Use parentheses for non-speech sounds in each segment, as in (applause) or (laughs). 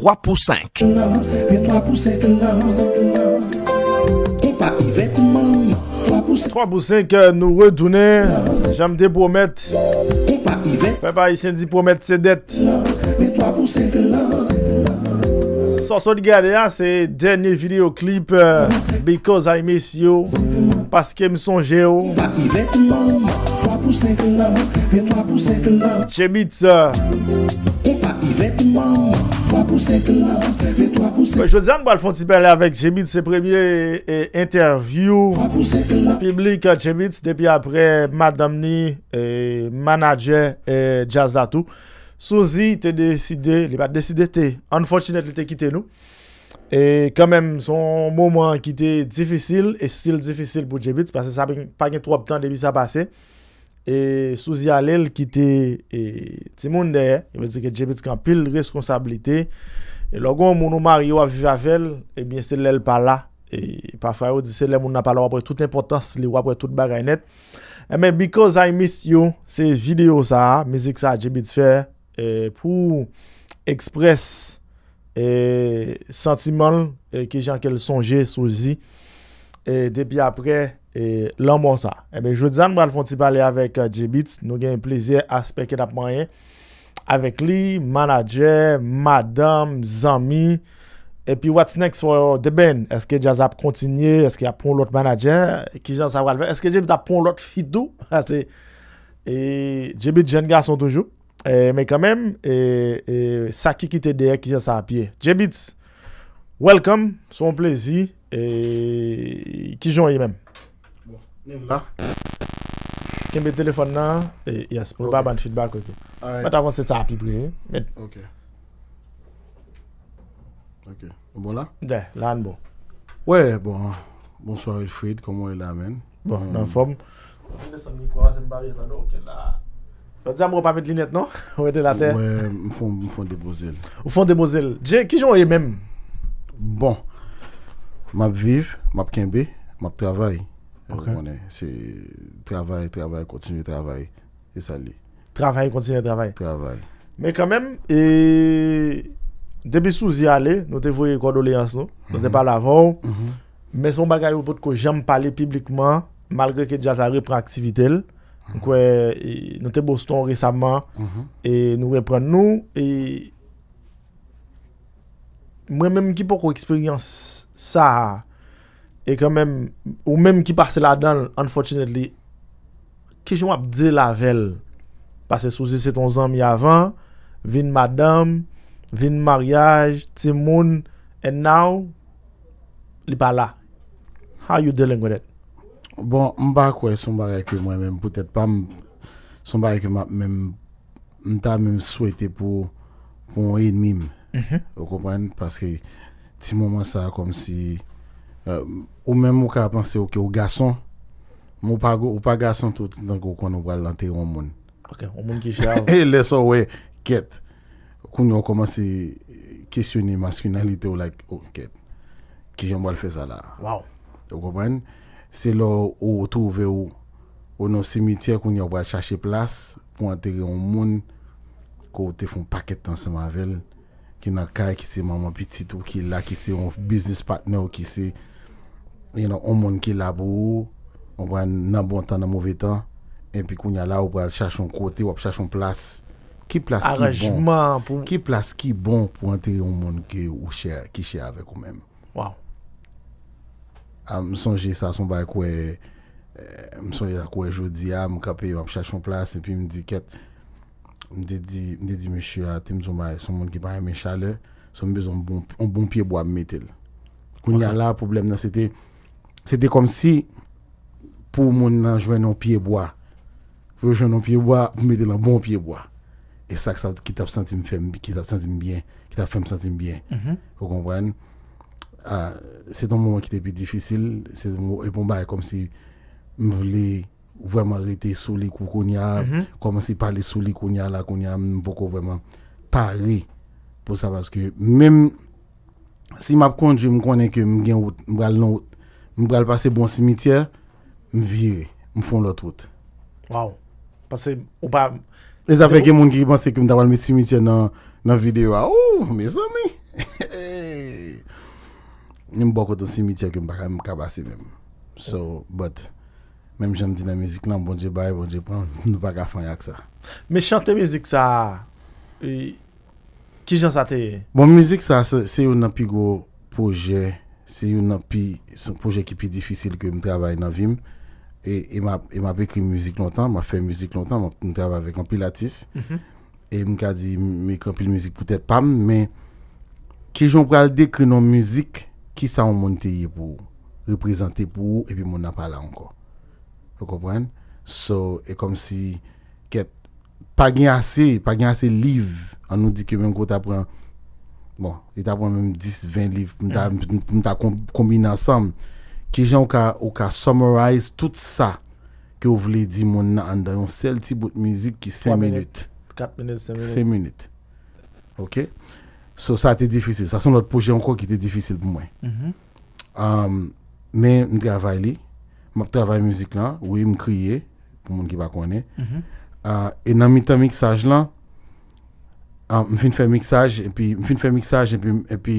3 pour 5. 3 pour 5 euh, nous redonner J'aime des promettre. Papa, il dit promettre ses dettes. Soso de Galea, hein, c'est dernier clip euh, Because I Miss You. Parce que me songe. Oh pour 5 là, mais 3 pour 5 là. J'habite ça. On pas vêtements. 3 pour 5 là, mais 3 pour 5 là. Josiane Balfonti parler avec Jemit, ses premiers eh, interviews publiques à Jemit, depuis après Madame Ni, et eh, manager et eh, Jazzatou. Sozi te décidé, il pas décidé, te, unfortunately, te quitter nous. Et quand même, son moment qui était difficile, et style difficile pour Jebit, parce que ça n'a pas trop de temps depuis ça passé. E souzi a lèl ki te e, timoun deyè, e jè bit kan pil reskonsabilite, logon mounou mar yo avivavel, ebyen se lèl pa la, pa fwa yo di se lèl moun na pa la wapre tout impotans, li wapre tout bagay net. Emen, because I miss you, se video sa, mizik sa jè bit fè, pou ekspres, sentimon, ke jan ke l sonje souzi, depi apre, et l'homme ça. Et eh bien, je dis, nous allons parler avec euh, j Nous avons un plaisir à ce avec lui, manager, madame, zami. Et puis, what's next for the Ben? Est-ce que Jazz a continué? Est-ce qu'il a un l'autre manager? Qui j'en savoir Est-ce que j a un l'autre fidou? (laughs) et j jeune garçon toujours. mais quand même, et, ça qui quitte derrière, qui j'en ça à pied. j welcome, son plaisir. Et qui j'en ai même? téléphone et téléphone là. yes, pas feedback ok. ça plus Ok. Ok, bon là De, là bon. Ouais, bon, hein. bonsoir Alfred, comment il amène? Bon, en hmm. forme. Je suis dire non ok non? (laughs) Ou de la je déposer. Au Bon, map viv, map suis map travaille. Travay, travay, kontinuy e travay Travay, kontinuy travay Travay Me kamem e, Debe souzi ale, nou te voye kondoleans nou Nou te mhm. pale avon mhm. Meson bagay ou pot ko jem pale publikman Malgre ke jazare pre aktivitel mhm. e, Nou te boston resaman Nou repren nou Mwen menm ki poko eksperyans Sa Sa Ou menm ki pase la dan Unfortunately Kishon wap di la vel Pase souzi se ton zan mi avan Vin madam Vin maryaj Ti moun And now Li pa la How you dealing with it? Bon mba kwe sou bar ekwe mwen men Poutet pa mba Sou bar ekwe mwen men Mta mwen mswete pou Pou mwen mime Ou kompanyan Paske ti moun man sa kom si au euh, ou même ou ka penser que au garçon ou pas ou pas garçon tout dans qu'on on va l'enterrer au monde OK au monde qui cherche (laughs) et laisse ouais quête qu'on a commencé questionner masculinité ou like OK oh, qui j'aime le faire ça là wow vous comprenez c'est là où trouver ou au nos cimetière qu'on va chercher place pour enterrer au monde côté font paquet ensemble avec qui n'a qui c'est maman petite ou qui là qui c'est un business partner ou qui c'est yon an moun ki labou, an moun tan nan mouve tan, epi kou nyala ou pral chachon kote, wap chachon plas, ki plas ki bon, pou anter yon moun ki chave kou men. Waou. An monsonje sa, son bay kou e, monsonje sa kou e jodi a, mou kapi wap chachon plas, epi mdi ket, mdi di monsho a, ten mson bay, son moun ki bayan men chale, son mbez an bonpye bo ap metel. Kou nyala, an moun ki labou, c'était comme si pour mon jouer non pied bois faut jouer non pied bois pour mettre le bon pied bois et ça qui t'a senti me fait qui t'a senti bien qui t'a fait me sentir bien mhm. vous comprenez ah, c'est un moment qui était plus difficile c'est pour bon bah comme si me voulais vraiment arrêter sous les coups y mhm. commencer à parler sous les qu'on y là qu'on a beaucoup vraiment parler pour ça parce que même si m'a je me connais que me gagne route Mwen bral pase bon simitye, mwen vire, mwen fon lot wote. Waw, pase ou pa... E zafen ke moun ki pense ki mwen daval mi simitye nan videyo a ou, me zan (laughs) mi. Mwen bok wote ton simitye ki mwen baka mwen kabase mwen. So, but, mwen jen di nan mizik nan, bonje baye, bonje (laughs) pan, mwen baka fanyak sa. Me chante mizik sa, e, ki jen sa teye? Bon mizik sa, se yo nan pigou pouje... c'est un projet qui est plus difficile que je travaille dans la et Et, et m'a écrit musique longtemps, m'a fait musique longtemps, je travaille avec un mm-hmm. Et je me Et je dit, mais quand de musique peut-être pas, mais qui j'en parle décrire dans musique, qui ça ont monté pour représenter pour et puis mon n'a pas là encore. Vous comprenez? So, et comme si, pas gain assez, pas assez livre, on nous dit que même quand tu apprends bon, il t'a même 10, 20 livres, pour t'a combiné ensemble. Qui j'en ou qu'a summarize tout ça que vous voulez dire mon dans un seul petit bout de musique qui 5 minutes. 4 minutes, 5 minutes. 5 minutes. OK? So, ça a été difficile. Ça, c'est notre projet encore qui était difficile pour moi. -hmm. um, mais je travaille, je travaille musique là, oui, je crie, pour les gens qui ne connaissent pas. Et dans mes mixage là, Ah, m fin fè miksaj, epi, m fin fè miksaj, epi, epi,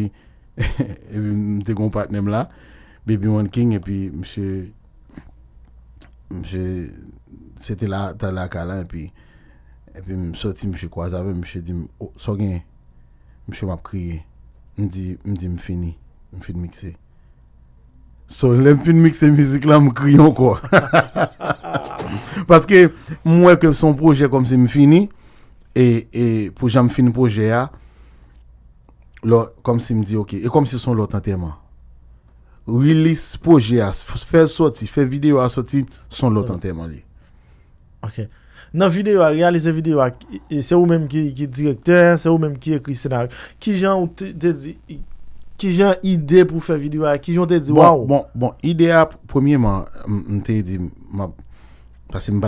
(laughs) epi, m te kon patnèm la, Baby One King, epi, m chè, m chè, sè te la, ta la kalan, epi, epi, m soti, m chè kwa zave, m chè oh, di, o, sò gen, m chè wap kriye, m di, m di, m fini, m fin miksè. Sò, lè m fin miksè mizik la, m kriyon kwa. (laughs) Paske, m wè ke son proje kom se m fini, Et, et pour j'aime fin projet, comme si me dit, ok, et comme si son l'autre enterrement. Release projet, faire sortir, faire vidéo à sortir, son l'autre enterrement. Ok. Dans la vidéo, réaliser vidéo, c'est vous-même qui, qui directeur, c'est vous-même qui écrit scénario. Qui gens te qui gens idée pour faire vidéo, qui gens te dit, waouh. Bon, bon, idée, premièrement, je te dit, parce que je ne pas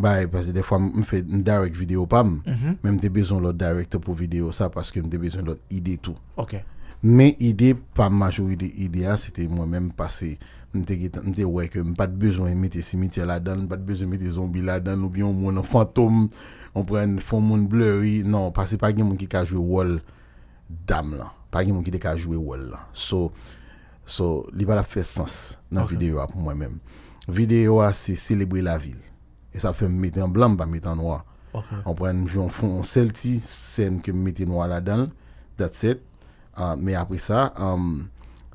bah, parce que des fois, je fais une direct vidéo pas même mhm. mais j'ai besoin l'autre direct pour vidéo ça parce que j'ai besoin l'autre idée tout. OK. Mais idée, pas majorité idée, ah, c'était moi-même parce passé. dit ouais que pas besoin de mettre des cimetières là-dedans, je pas besoin de mettre des zombies là-dedans, ou bien au moins un fantôme, on prend un fond monde Non, parce que pas quelqu'un qui a joué wall dame là. Pas quelqu'un qui a joué wall là. So, so, il pas fait sens dans la vidéo ah, pour moi-même. Vidéo, ah, c'est célébrer la ville. Et ça fait me mettre en blanc, pas mettre en noir. On prend un jour, en fond, une selti, scène que me mettre noir là-dedans, that's it. Ah, mais après ça, um,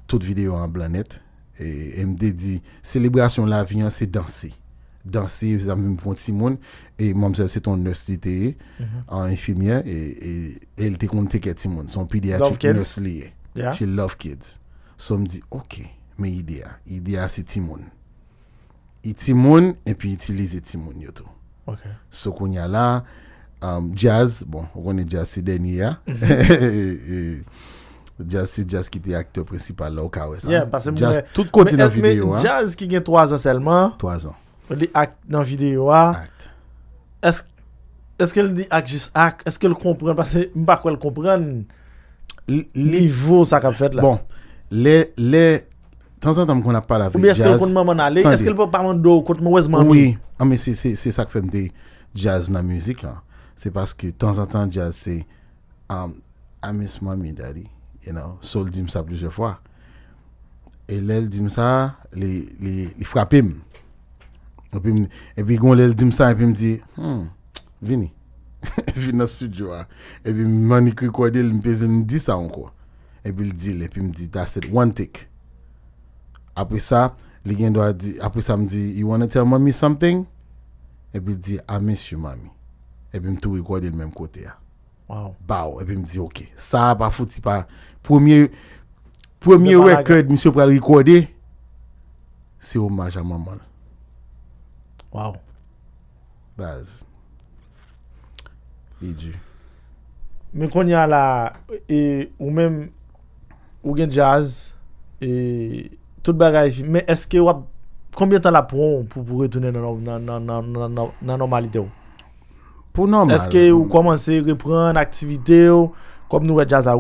toute vidéo en blanc net. Et, MD me dit, célébration la vie, hein, c'est danser. Danser, vous avez un petit monde. Et moi, c'est ton nurse mm-hmm. en infirmière. Et elle te compte qu'elle était monde. Son pédiatrique nurse lié. Yeah. She love kids. So, me dit, ok, mais idée, idée, c'est Timoun. Itimoun, epi itilize Itimoun yo tout. Ok. So koun ya la, um, jazz, bon, on e jazz si denye ya. Jazz si jazz ki te akte principal la wakawe sa. Yeah, pase mwen. Tout kote vidéo videyo a. Jazz qui gen hein. 3 ans seulement. 3 ans. Li akte nan videyo a. Akte. Esk, eske li ak jis ak, eske li kompren, pase mba kwa li kompren, li vou sa kap fet la. Bon, le, le, temps en temps qu'on a pas la Ou bien est-ce qu'elle m'en aller Est-ce qu'elle peut parler d'eau contre moi Oui, ah, mais c'est c'est ça que fait des jazz dans la musique. Là. C'est parce que de temps en temps, jazz, c'est um, amusement, mais daddy. You know, Sol dit ça plusieurs fois. Et elle dit ça, les, les, les frappe. Et puis, et puis quand elle dit ça, et puis me dit, hmm, vini. (laughs) vini dans le studio. Hein. Et puis, manicure quoi, elle me dit ça encore. Et puis, il dit, et puis me dit, that's it, one take. Après ça, il gens doit dire, après ça, me dit, you wanna tell mommy something? Et puis il dit, I miss you, mommy. Et puis me tout regarder le même côté. Ah. Wow. Bah, et puis il me dit, ok, ça, pas foutu, pas. Premier, premier record, monsieur, pour recorder, c'est hommage à maman. Wow. Base. Il Mais quand il y a là, et, ou même, ou bien jazz, et tout est-ce que combien de temps la pour, Pour retourner dans la normalité ou? Pou normal. est-ce que vous commencez reprendre kom comme nous, jazz a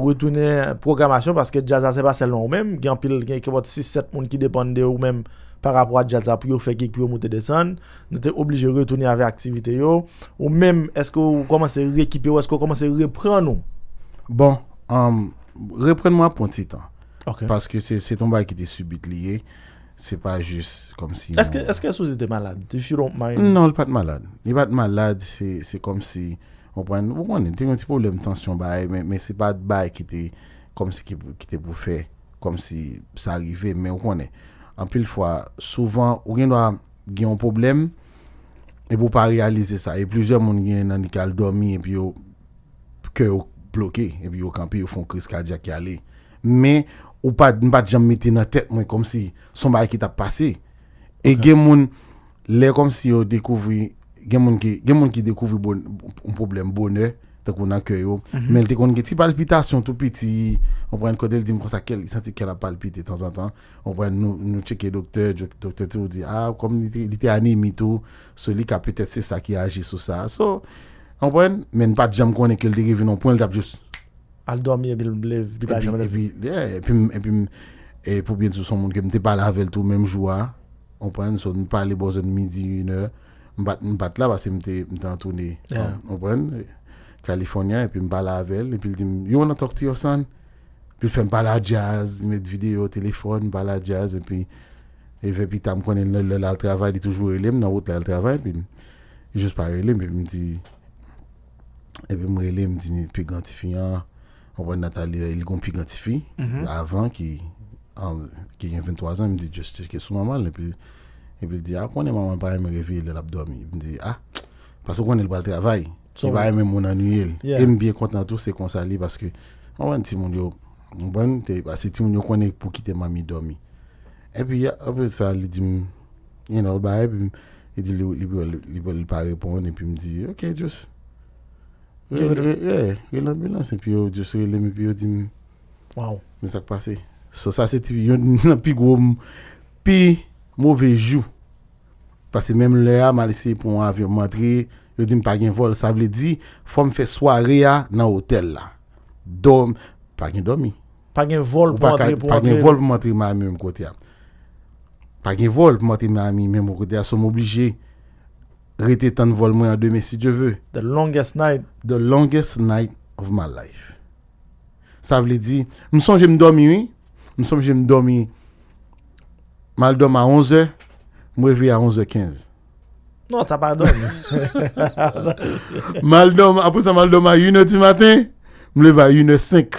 programmation parce que jazz c'est pas seulement n'est pas seulement y même Il y 6-7 qui dépendent de vous même par rapport à jazz pour faire geek pour monter descendre nous êtes obligé de retourner avec activité ou même est-ce que vous commencez à rééquiper ou est-ce que vous commencez à reprendre bon um, reprenez moi pour un petit temps Paske se ton bay ki te subit liye, se pa jist kom si... Eske souzite malade? Non, li pat malade. Li pat malade, se kom si... Ou konen, te kon ti problem tansyon baye, men se pat baye ki te pou fe, kom si sa arrive, men ou konen. Anpil fwa, souvan, ou gen do a gen yon problem, e pou pa realize sa. E plouze moun gen nan di kal domi, e pi yo ke yo ploke, e pi yo kampi, yo fon kriz kajak yale. Men... ou pas de jamais mettre dans tête moi comme si son bail qui t'a passé et okay. gen moun les comme si on découvre gen moun qui gen moun qui découvre bon, un problème bonheur tant qu'on a cœur yo mm -hmm. mais elle connaît petite palpitation tout petit on prend quand elle dit comme ça qu'elle sentit qu'elle a palpité de temps en temps on prend nous nous checker docteur docteur tout dit ah comme il était anémie tout celui qui a peut-être c'est ça qui agit sur ça so on prend mais pas de jam que qu'elle dérive non point elle juste Al dormi et puis et puis et Epi pou les son moun ke mte pala avel tou menm jwa, on so on parle de midi, une, mbat la basi mte antouni. me Kalifornia, epi mpala avel, epi li di, you wanna talk to your son? Epi jazz, met video, telefon, mpala jazz, epi epi tam konen lè lal travay, li toujou nan wot lal travay, epi jous pa epi epi on voit Nathalie Ligon Pigantifi, avant, qui, qui a 23 ans, elle me dit, juste que sous maman, et puis, et puis il dit, ah, quand maman pas me réveiller, elle a dormi. me dit, ah, parce qu'on est pas le travail. Il va aimer mon annuel. Yeah. est bien content tout, c'est qu'on s'allie parce que, on va un petit monde, on va un petit monde qu'on est pour quitter mamie dormi. Et puis, après ça, il dit, you know, bye et puis, il dit, il peut pas répondre, et puis il me dit, ok, juste. Ge lan bilansen pi yo, diyo se releme pi yo dimi. Wow. Mwen sak pase. So sa se ti bi yon nan pi gwo mwen. Pi, mwove jou. Pase mwen mwen le a malise pou an avyon matre. Yo dimi pa gen vol. Sa vle di, fwa mwen fe sware a nan hotel la. Dome, pa gen domi. Pa gen vol pou matre pou matre. Pa gen vol pou matre mwen mwen kote a. Pa gen vol pou matre mwen mwen mwen kote a. So mwen oblije. Rete tan vol mwen an si je veut. The longest night. The longest night of my life. ça Sa vle je me jem domi oui. sens que je Mal dors à 11h. je suis ve à 11h15. Non, ça pa pas. (laughs) après ça je me mal domi à 1h du matin. je suis ve à 1h05.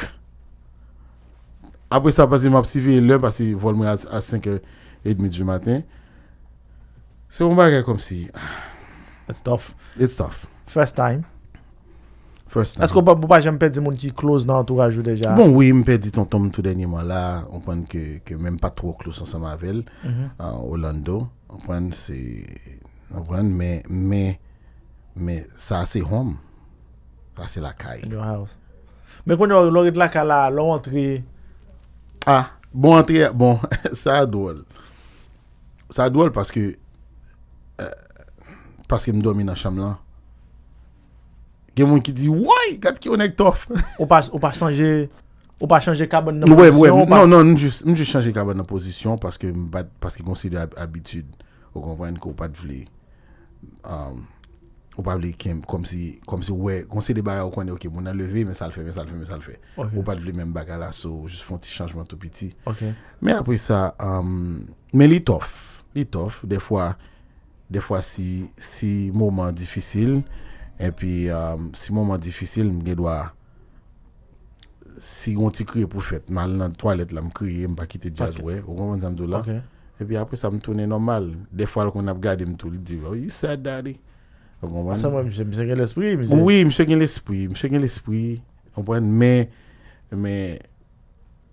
après ça je me suis si à 5h30 du matin. c'est un bagage comme si... Ah, It's tough. It's tough. First time. First time. Asko bo pa jè mpe di moun ki close nan an tou rajou deja? Bon, oui, mpe di ton tom tout denye moun la. On pren ke mèm pa tro close an Samavelle. An Orlando. On pren se... On pren mè... Mè sa se home. Sa se la kaye. Mè kon yo lorit la ka la, lor entri. Ha, ah, bon entri. Bon, sa a dwol. Sa a dwol paske... Paske m do mi nan chanm lan. Gen moun ki di, woy, kat ki yo nek tof. (laughs) Ou pa chanje, ou pa chanje kaban nan posisyon. Ou non, pa non, chanje kaban nan posisyon. Paske m konside abitud. Ou pa vle. Um, ou pa vle kem. Komsi wè. Konside bayan wakande, ou kem. Moun an leve, men salve, men salve, men salve. Ou pa vle men bagala. Sou, jist fon ti chanjman tou piti. Men apwe sa. Um, men li tof. Li tof. De fwa. des fois si si moment difficile et puis euh, si moment difficile je dois si on t'y crie pour faire mal dans la toilette là me crier me pas quitter jazz ouais au moment ça là et puis après ça me tourne normal des fois qu'on a regardé me tout dit, oh you said daddy va ah, ça moi me monsieur l'esprit monsieur oui monsieur gagne l'esprit monsieur gagne l'esprit on prend mais mais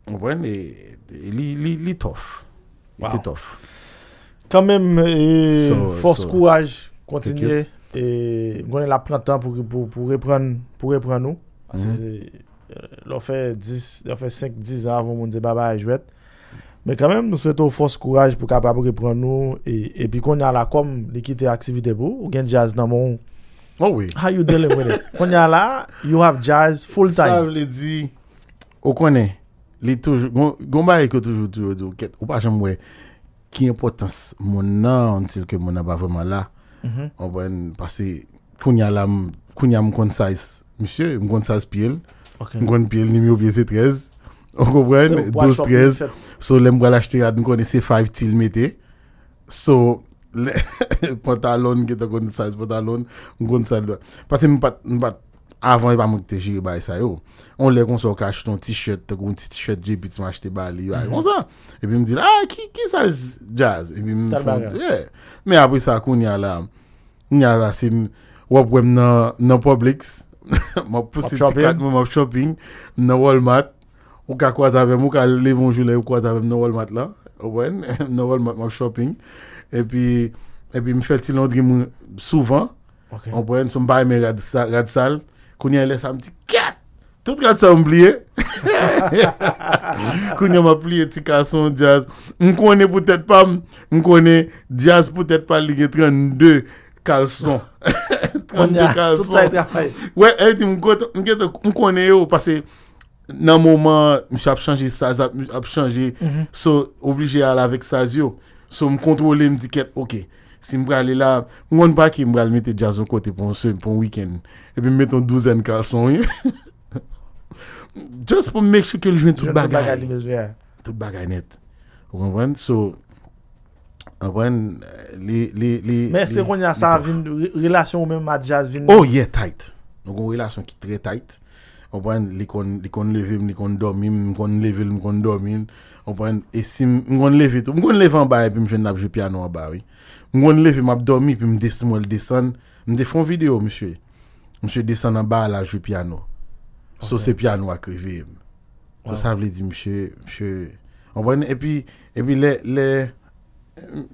on prend les les les tough tough quand même, et force, courage, continuer. Et on a pris le temps pour, pour, pour, reprendre, pour reprendre nous. Parce mm -hmm. que, mm-hmm. euh, fait, 10, fait 5, 10 ans avant de dire bye bye, je vais mais quand même, nous souhaitons force courage pour capable reprendre nous. Et, et puis qu'on a la comme l'équité activité pour, ou bien jazz dans mon. Oh oui. How you dealing with it? (laughs) Qu'on a là, you have jazz full time. Ça vous dit. on connaît. Les toujours, on va toujours, toujours, toujours, ou pas jamais, ki impotans moun nan antyl ke moun abaveman la, anwen pasi, mhm. kounya moun kont saiz, monsye, moun kont saiz pi el, moun kont pi el nimi ou pi ese trez, anwen, douze trez, sou lem moun ala chite yad, moun kont ese five til meti, sou, moun kont saiz, moun kont saiz, pasi moun pat, moun pat, avant il pas moi qui te jure bah ça yo oh. on les qu'on soit cache ton t-shirt ton gros t-shirt j'ai puis tu m'as acheté bah lui mhm. comme ça et puis me dit ah qui qui ça jazz et puis me font mais après ça qu'on y a là y a là c'est ou après non non moi ma pousse ticket moi shopping non Walmart ou qu'à quoi t'avais moi cas les bons jours ou quoi t'avais non Walmart là ouais (laughs) non Walmart moi shopping et puis et puis me fait-il souvent Okay. On pourrait ne pas aimer la salle. Kounyen lè sa mti kat, tout kat sa oubliye. (laughs) Kounyen m ap liye ti kalson jazz. M konen pou tèt pa, m konen jazz pou tèt pa liye 32 kalson. 32 (laughs) kalson. Tout sa etrafaye. Ouè, eh, m konen yo, pase nan mouman, m chap chanje sa, m chanje mhm. so, oblige a lavek sa yo, so m kontrole m diket, oké. Si mbra li la, mwen pa ki mbra li mete jazon kote pon se, pon wikend. Epi mwen meton douzen kalson yon. (laughs) Just pou me mwek su ke ljwen tout bagay. Tout bagay net. Mwen pen, so, mwen pen, li, li, li. Mwen se kon yon sa vin, relasyon ou men mat jaz vin. Oh yeah, tight. Mwen kon relasyon ki tre tight. Mwen pen, li kon leve, li kon dome, mwen kon leve, mwen kon dome. Mwen pen, e si mwen leve, mwen kon leve an ba, epi mwen jwen la pou jwe piano an ba, wè. Je me lève, je dormi, puis je descends, je descend, Je fait une vidéo, monsieur. Monsieur descend en bas, à je joue piano. sur ce piano à crever. Wow. ça veut dire, monsieur, monsieur. Et puis, et puis, les. Le,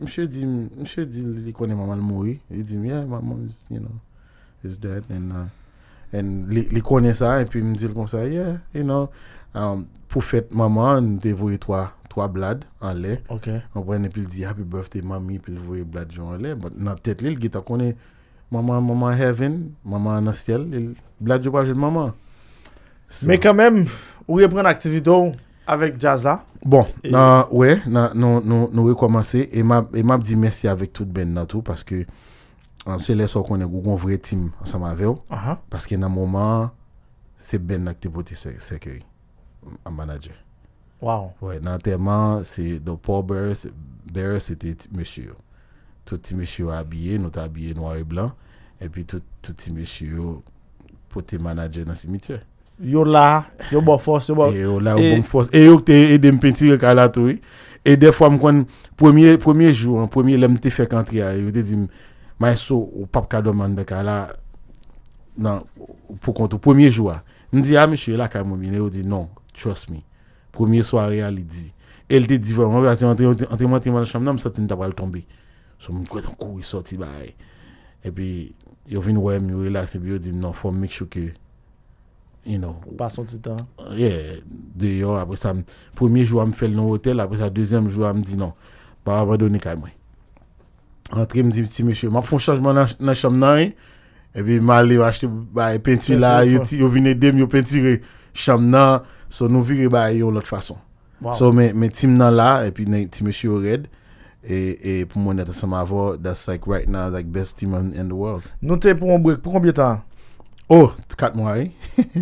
monsieur dit, monsieur dit, il connaît maman mourir. Il dit, yeah, maman, you know, is dead. And, uh, and, il connaît ça, et puis, il me dit comme ça, yeah, you know, um, pour faire maman, on toi. 3 blades en lait. OK. On prend et puis il dit happy birthday mamie puis il voit blade en lait. Dans tête il dit qu'on est maman maman heaven, maman dans ciel, il blade pas jeune maman. Mais quand même, on reprend l'activité avec Jaza? Bon, et... ouais, nan, nous nous nous recommencer et m'a et m'a dit merci avec ben tout ben monde parce que c'est là qu'on est un vrai team ensemble avec eux uh-huh. parce que dans moment c'est ben activité c'est que un manager. Wow. Ouais, l'enterrement, c'est le pallbearer, bearer, c'était monsieur. Tout petit monsieur habillé, nous habillé noir et blanc, et puis tout, tout petit monsieur pour te manager dans le cimetière. Yo là, yo bon force, yo bon. Et yo là, yo bon force. Et yo te aide me petit recala oui Et des fois, me premier, premier jour, en hein, premier, l'homme te fait rentrer, hein, yo te dit, maestro, ou pape kadoman de là, non, pour au premier jour. Je hein. dis, ah, monsieur, là, quand il dit, non, trust me. Premier soirée, elle dit. Elle te dit, vraiment, on va entrer dans la chambre, ça ne sentais que tomber. Je me suis courir, sorti. bah Et puis, je viens voir, je relax, et puis je dit, non, il faut me sure que. You know. pas son temps. Yeah. D'ailleurs, après ça, premier jour, je me fait le nom hôtel, après ça, deuxième jour, je me dit non, pas abandonner quand même. Entré, me dit, petit monsieur, je fait un changement dans la chambre, hein. et puis, je vais acheter acheter peinture là, je il aider je peinture chambre So nou viri ba yon lot fason. So men tim nan la, epi men tim yon red, e, e pou moun etan sa ma vo, that's like right now, like best team in the world. Nou te pou moun brek, pou konbye tan? Oh, kat mouay. (laughs)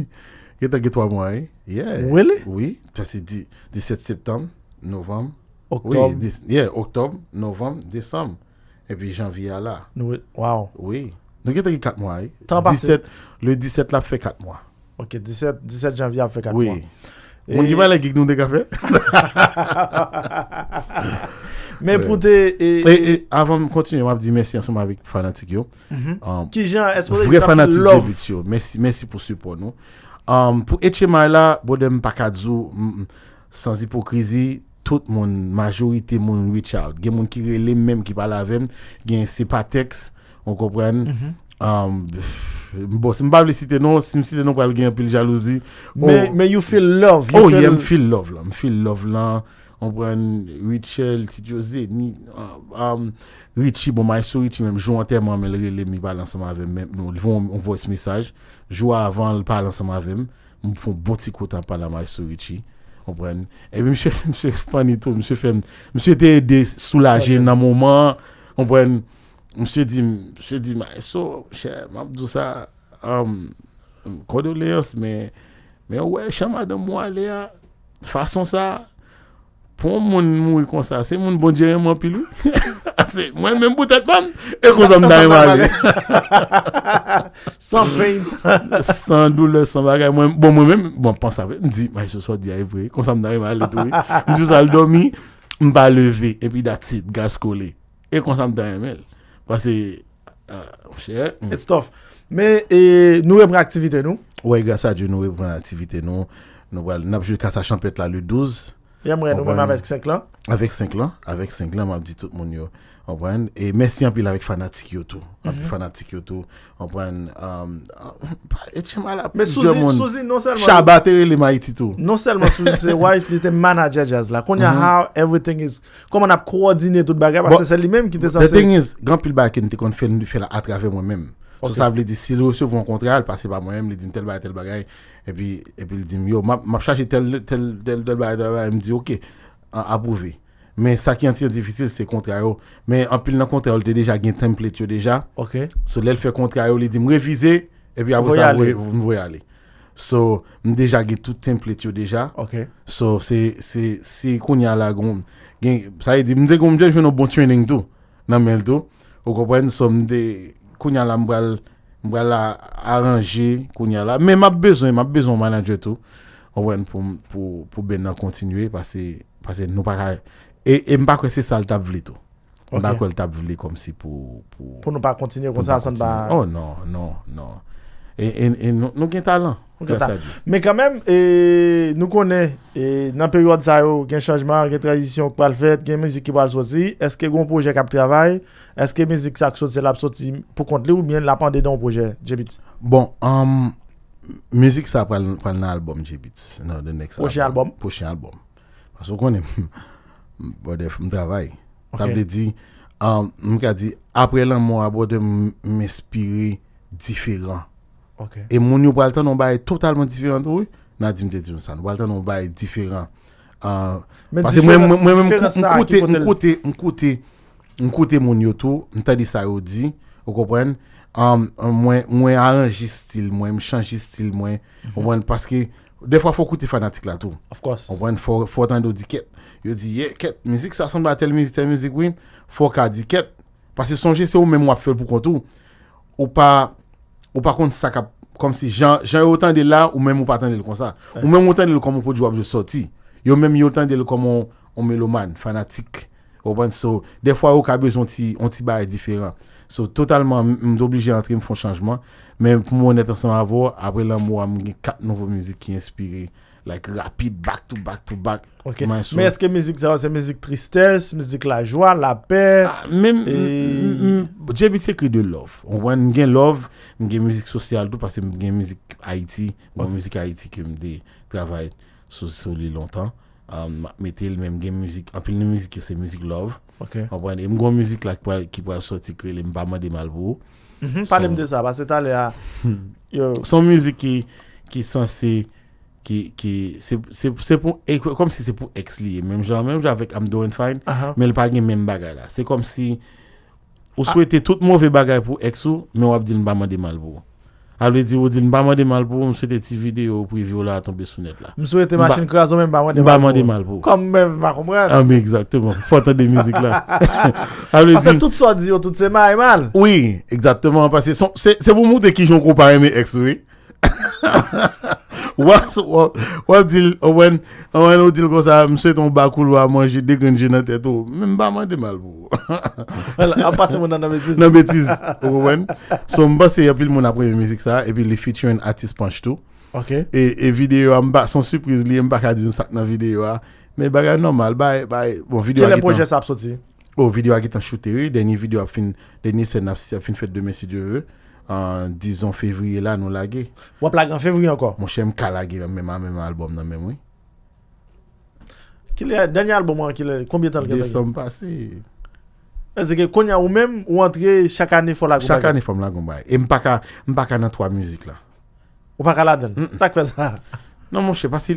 Gwetan ge 3 mouay. Yeah. Really? Oui. Pwa se 17 septem, novem, octom. Yeah, octom, novem, decem, epi janviyan la. Wow. Oui. Nou gwetan ge 4 mouay. Tan par se? Le 17 la fe 4 mouay. Ok, 17, 17 janvier a fait 4 oui. mois. Oui. Moun ki ba le et avant de kafe? Men pou te... E avan m kontinu, m ap di mersi anseman avik fanatik yo. Ki jan, espore ki jan love. pour pou support nou. Um, pou HMI la, bodem pakadzou, mm, mm, sans il tout a des mon reach out. Gen qui ki rele menm ki pala avem, gen se pa teks, on comprend. Mm -hmm. um, bon, si pas citer non, si non pour un peu de jalousie. Mais oh. mais you feel love. You oh, feel... yeah, me feel love là, me feel love là. On prend Richel, Tidjose ni ah, um, Richie, bon, my so Richie même joue en mais le mi parle ensemble avec même nous, on, on voit ce message, joue avant le parle ensemble avec même, font bon petit coup en parlant my so Richie. prend Et puis monsieur (laughs) monsieur tout monsieur fait monsieur était soulagé dans moment, on prend Mse di, mse di, mwa e so, chè, mwa ap dousa, kodo le os, mwen we, chè mwa adan mwa ale a, fason sa, pou moun mou yi konsa, se moun bon jire mwen pilou, se mwen men mboutet tan, e konsan mdare mwa ale. San pain. San doule, san bagay mwen, mwen mwen mwen, mwen pan sa ve, mdi, mwen yi sou sot di a evwe, konsan mdare mwa ale do we. Mdou sa l do mi, mba leve, epi dat it, gas kol e, e konsan mdare mwen l. Pase, che, euh, mm. et stof. Me, nou e mre aktivite nou? Ouwe, yu gasa, nou e mre aktivite nou. Nou wale, nap jwil kasa champet la lout 12. Yemre nou mwen avesk 5 lan? Avesk 5 lan, avesk 5 lan, mwen ap di tout moun yo. prend et merci un peu avec fanatique yo tout mm fanatique yo tout comprend um, um, bah, euh mal mais sous non seulement chabater les maïti tout non seulement sous (laughs) ses wife les manager jazz là connait mhm. how everything is comment on a coordonné tout le bagage parce que c'est lui même qui était censé the thing is grand pile bagage qui était fait faire à travers moi même Ça So dire vle si lou se un contrat il passe par moi-même. il dit tel bagage, tel bagay, Et puis li di yo, ma chache tel, tel, tel, tel bay tel bagay, ok, approuvé Men sa ki est ti difficile difisil se kontra yo. Men an pil nan kontra yo, l te deja gen template yo deja. Ok. So lèl fè kontra yo, li di m revize, epi avou sa m voy ale. So m deja gen tout template yo deja. Ok. So se, se, se kon ya la goun, gen, sa yi di, m de goun m de joun nou bon training tou, nan men tou. Ou kopwen, so m de, kon ya la m bral, m bral la aranje, kon ya la. Men m ap bezon, m ap bezon manager tou. Ou pour pou, pou, pou ben nan kontinue, pase, pase nou pa kaye. Et je ne sais pas c'est ça le table tout. Je ne sais pas le comme si pour... Pour, pour ne pas continuer comme ça, ça Oh non, non, non. Et, et, nous avons un talent. Mais quand même, nous connaissons, dans la période ça, il y a un changement, une tradition qui va le faire, une musique qui va le sortir. Est-ce qu'il y a un projet qui travaille Est-ce que la hum, musique ça c'est la sortie pour continuer ou bien la dans le projet, Jebit Bon, um, musique ça prend album Jebit. Non, le next album. Prochain album. Prochain album. Parce qu'on est... Bodef, m Okay. Um, je vais dire, dit, après l'amour, à de m'inspirer différent. Et mon yo pral tan totalement différent, oui. N'a m ça, différent. Ah, parce que moi moi côté m côté m côté mon yo tout, ta dit ça yo vous comprenez um, moins arranger style, moins changer style, moins mhm. Parce que des fois faut côté fanatique là tout. Of course. On faut faut di dire je dis, yé, musique, ça ressemble à telle musique, telle musique, oui, faut kadi ket. Parce que songez, c'est au même ou à faire pour tout Ou pas, ou par contre, ça cap, comme si j'ai autant de là, ou même ou pas tant de le comme ça. Ou même autant de le comme ou pas de jouable de sortie. Yon même yon de le comme on méloman, fanatique. Ou ben, so, des fois, ou kabes ont-ils ont-ils différent. So, totalement, obligé à entrer, font changement mais pour moi honnêtement avant après l'amour j'ai quatre nouvelles musiques qui inspirent like rapide back to back to back mais est-ce que musique ça c'est musique tristesse musique la joie la paix ah, même mm, mm, mm, j'ai aussi de love on joue l'amour, love la musique sociale parce que j'ai la musique haïtienne la musique haïtienne que me travaillé travaille solide longtemps J'ai um, le même la musique appelle la musique c'est musique love on joue une musique qui pourrait sortir les bâmans des malbou Mhm, Palem de sa, bas etale a Son mouzik ki sensi Ki Kom si se pou ex liye Mem jan, mem jan vek I'm doing fine Men l pa gen men bagay la Se kom si ou ah. souwete tout mouve bagay pou ex ou Men wap di nan ba man de mal pou ou Allez dit, vous dites, je ne m'en dis pas, je souhaite tes vidéos pour là à ton net là. Je souhaite machine craso, même pas de mal. Ba m'a dit mal pour Comme même, je vais comprendre. Ah mais exactement. Faut entendre des musiques là. (laughs) Parce que tout ça dit, tout se marie mal. Oui, exactement. Parce que c'est pour vous de qui j'en compare mes ex oui. (laughs) Wap dil wè, wè nou dil kon sa, mswe ton w ba koul w a manj dek anje nan tèt wè, mba manj de mal w w. A pat se mwen nan betiz. Nan betiz, wè. So mba se y apil moun aprenye mizik sa, e pi li fitur yon artist panj tou. Ok. E videyo wè, mba son sürpriz li, mba ka dizon sak nan videyo wè, mbe bagan normal. Mba e, mba e, mba e. Kè le proje sa ap soti? Ou, oh, videyo wè gitan shoote wè, denye videyo ap fin fèt de mes si diwe wè. en 10 février là nous lagué. Ou lag en février encore. Mon cher m'ka lagué même même album dans même oui. Quel est dernier album hein, qui combien de temps est passé. que quand y a ou même ou entre chaque année faut la Chaque année faut la Et m'pa pas m'pa pas dans trois musiques là. Ou pas la donne. Ça fait ça. Non mon cher parce que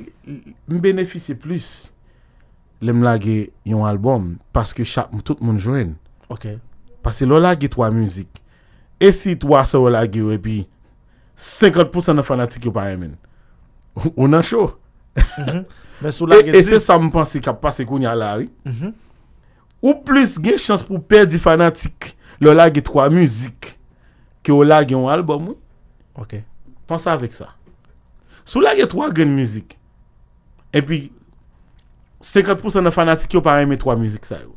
bénéficie plus les lagué un album parce que chaque tout le monde joue. OK. Parce que là lagué trois musiques E si twa se ou lagi ou epi, 50% nan fanatik yo pa remen, ou nan chow. Mhm. (laughs) E, e se sa mpansi kap pase koun ya lari, mhm. ou plus gen chans pou perdi fanatik le lagi 3 muzik ki ou lagi yon alboum ou, Pansa avek sa. Se ou lagi 3 gen muzik, epi 50% nan fanatik yo pa remen 3 muzik sa yo.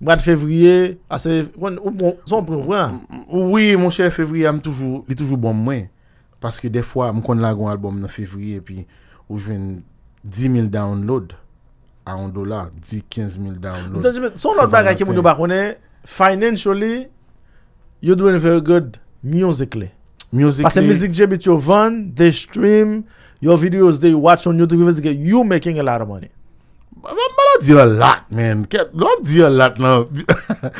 mois de février, assez, ah, on Oui, mon cher février, il toujours, est toujours bon moins. Parce que des fois, je connais un album en février et puis, je fais 10 000 downloads à 1 dollar, 10 15 000 downloads. Son autre bagage qui est connaît, financially, you're doing very good musically. Music Parce que la que j'ai tu vends, des streams, your videos they watch on YouTube, you making a lot of money. Mwa mba la diyo lak men. Lwa diyo lak nan.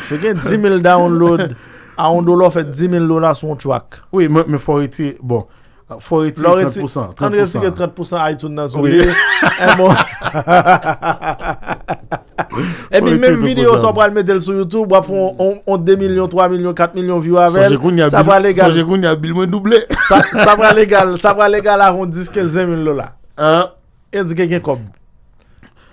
Fwe gen 10.000 download. A on do lo fet 10.000 lona sou nchwak. We men 48.000. Bon. 48.000. 30%. 30%. 30% iTunes nan sou. We. (laughs) E mwen. Bon. E bi men video sa pral me del sou YouTube. Wapon on 2 milyon, 3 milyon, 4 milyon view aven. Se je koun ya bil mwen doble. Sa pral legal. Sa pral legal a on 10, 15, 20 lona. Ha. E di gen gen kob.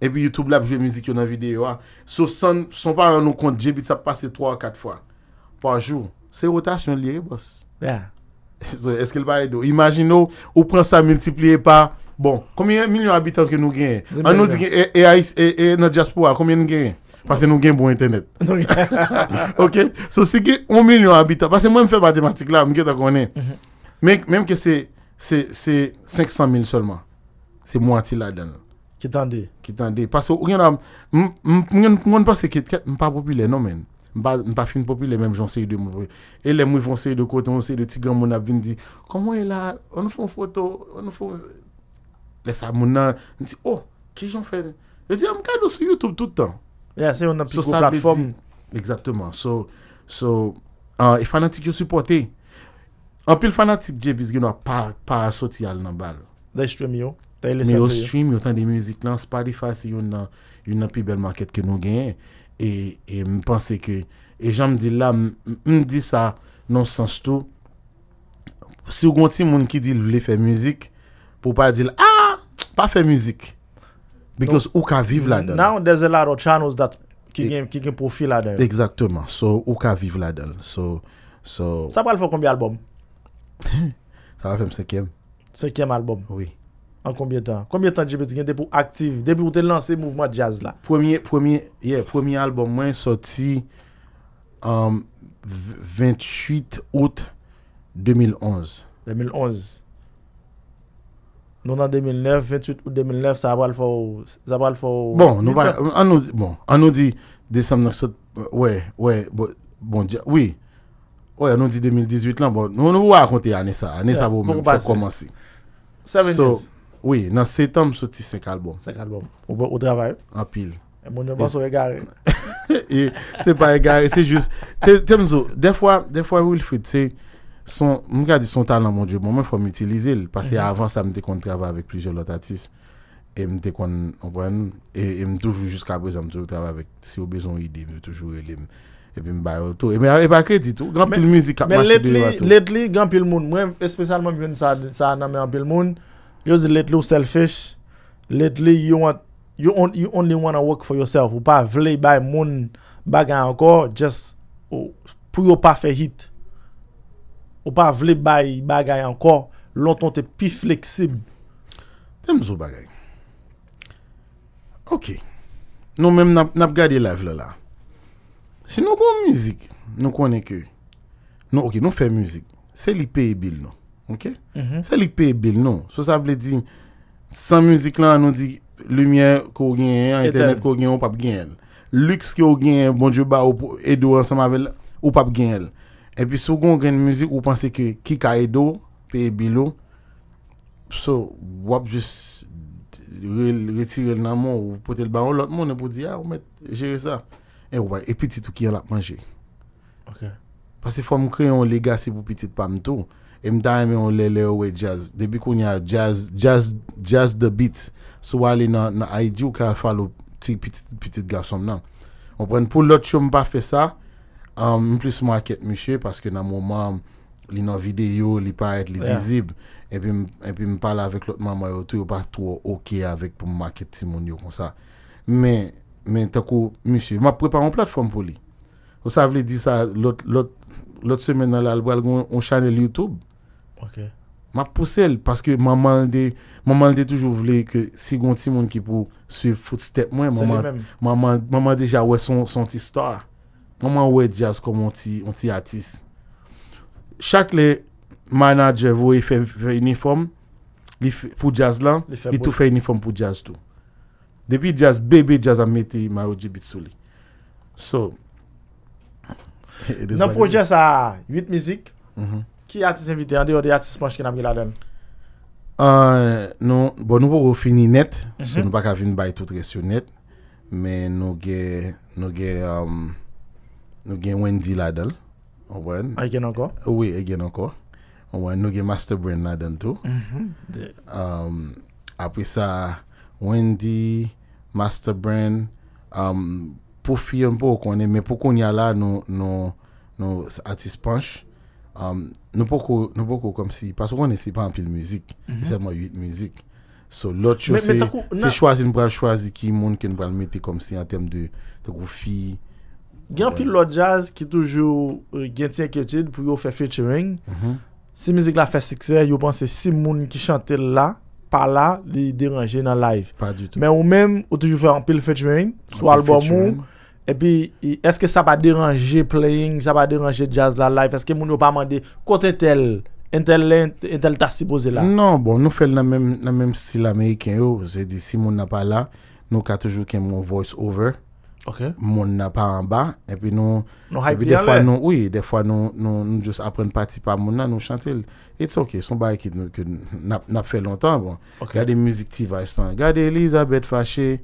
Et puis YouTube là joue musique dans la vidéo. Hein. Sur son, son par nous compte, j'ai ça passer 3 ou 4 fois par jour. C'est rotation liée, boss. (laughs) Est-ce qu'il n'y a va être Imaginez, on prend ça multiplié par. Bon, combien de millions d'habitants que nous avons? On dit et, et, et, notre diaspora, combien nous gagnons Parce que nous gagnons bon Internet. (laughs) (laughs) ok Donc Si c'est 1 million d'habitants, parce que moi je fais mathématiques là, je suis mm -hmm. Mais même que c'est 500 000 seulement, c'est moitié là-dedans. Ki tan de. Ki tan de. Pasè ou gen a... Mwen pasè ki... Mwen pa popile nan men. Mwen pa film popile men. Mwen se yu de mwen. E le mwen se yu de kote. Mwen se yu de tigran mwen ap vin di. Koman e la? An nou foun foto? An nou foun... Lesa moun nan. Mwen ti, oh! Ki joun fèn? Mwen ti, an mwen kado sou YouTube toutan. Ya, se yon apikou platform. Exactement. So, so... E fanatik yo supporte. An pil fanatik je biz gen wap pa... Pa soti al nan bal. Da istrem yo. Mè yo stream yo tan de müzik nan, Spotify se yon nan pi bel market ke nou genye. E mpense ke, e jan mdi la, mdi sa, non sans tou. Si ou gonti moun ki di lule fè müzik, pou pa di la, aaa, pa fè müzik. Because ou ka vive la den. Now there's a lot of channels that kick in pou fi la den. Exactement, so ou ka vive la den. Sa pral fè konbi albom? Sa pral fè msekem. Sekem albom? Oui. En combien de temps Combien de temps JB pour active depuis que tu lancé le mouvement jazz là Premier, premier, yeah, premier album moi sorti 28 um, août 2011. 2011. non en 2009, 28 août 2009, ça va le faire. Ça va le faire. Bon, nous on nous bon, on nous dit décembre euh, ouais, ouais, bon, oui. on nous dit 2018 là, bon, nous nous raconter année ça, année ça pour commencer. Ça Oui, nan setan m soti sek albom. Sek albom. Ou travay? An pil. E mounye m wansou e gare. Se pa e gare, se jous. Te m zo, defwa, defwa Wilfred, se, m gadi son tal nan mounje, mounmen fòm itilize l. Pase avan sa m te kont travay avik plijol otatis. E m te kont, anpwen, e m toujou jous kabre, sa m toujou travay avik. Se ou bezon id, e m toujou elim. E bi m bayotou. E m bakre ditou. Gan pil mouzik apmache deywa tou. Men letli, letli, gan pil moun. Mwen espesyalman m ven sa Yo zi letli ou selfish, letli you only wanna work for yourself. Ou pa vle bay moun bagay anko, just pou yo pa fe hit. Ou pa vle bay bagay anko, lontan te pi fleksib. Dem zo bagay. Ok, nou men nap gade live lala. Si nou goun müzik, nou konen ke, nou ok nou fe müzik, se li peye bil nou. Mhm. Se li pe e bil nou. So sa vle di, san muzik lan nou di Lumye kou gwenye an, internet kou gwenye an, ou pap gwenye an. Liks kou gwenye an, bonjou ba, edo ansan mavel, ou pap gwenye an. E pi sou gwenye mouzik, ou panse ki ki ka edo, pe e bil ou, so wap jis retirel nan moun, ou pote l ban, ou lot moun e pou di a, ah, ou met, jere sa. E ou bay, e pitit ou ki an ap manje. Pas se fwa m kre yon legasi pou pitit pam tou, mdime onleleyo we jazz debi kunya jazz jazz jazz the beat sou wale nan, nan Haiti ou ka falo ti pitit, pitit gasom nan Onpren pou lot chou mpa fe sa um, mplis mwa ket msye paske nan mouman li nan videyo li pa et li yeah. vizib epi, epi mpala e avek lot mama yo tou yo pa tou ok avek pou mwa ket ti moun yo kon sa men, men takou préparé mwa plateforme an platform pou li ou sa vle di sa lot, lot, lot semen nan la goun on chanel Youtube Mwa pou sel, paske mwa mande toujou vle ke sigon ti moun ki pou suiv footstep mwen, mwa mande ja we son ti star. Mwa mande we jazz komon ti artis. Chak le manaj evo e fe uniform pou jazz lan, li tou fe uniform pou jazz tou. Depi jazz bebe, jazz amete, ima ojibit sou li. Nèm pou jazz a 8 mizik. Mwen. Ki ati sen vide an, di ou de ati spanch gen ap gen laden? An, nou, bon nou pou finin net, sou nou pa ka fin bay tout resyo net, men nou gen, nou gen, euh, nou gen Wendy laden, ah, anwen. Mhm. Euh, euh, a gen anko? Ou e gen anko, anwen, nou gen Masterbrain laden tou. Ape sa, Wendy, Masterbrain, pou fi anpo okone, men pou kon yala nou, nou ati spanch, anwen, nous pouvons, nous beaucoup comme si parce qu'on n'essaie pas en pile musique c'est moi seulement huit musiques so l'autre chose c'est choisir nous pas choisir qui monde que nous le mettre comme si en termes de de il y a un l'autre jazz qui toujours euh, gagne inquiétude pour faire featuring mm -hmm. si musique la fait succès je pense si monde qui chantait là par là les déranger dans live pas du tout mais ou même ou toujours faire en pile featuring soit album et puis, est-ce que ça va déranger playing, ça va déranger jazz la Life Est-ce que nous pas demandé côté tel, tel, tel t'a supposé là? Non, bon, nous faisons la même, le même style américain. Je dis, si mon n'a pas là, nous avons toujours qu'un mon voice over. Ok. Mon n'a pas en bas. Et puis, nous. des fois, Oui, des fois, nous, nous, juste apprenons partie par mon nous chantons. C'est ok. Son bail que nous n'a fait longtemps. Bon. Okay. Regardez Musique là Regardez hein. Elisabeth Faché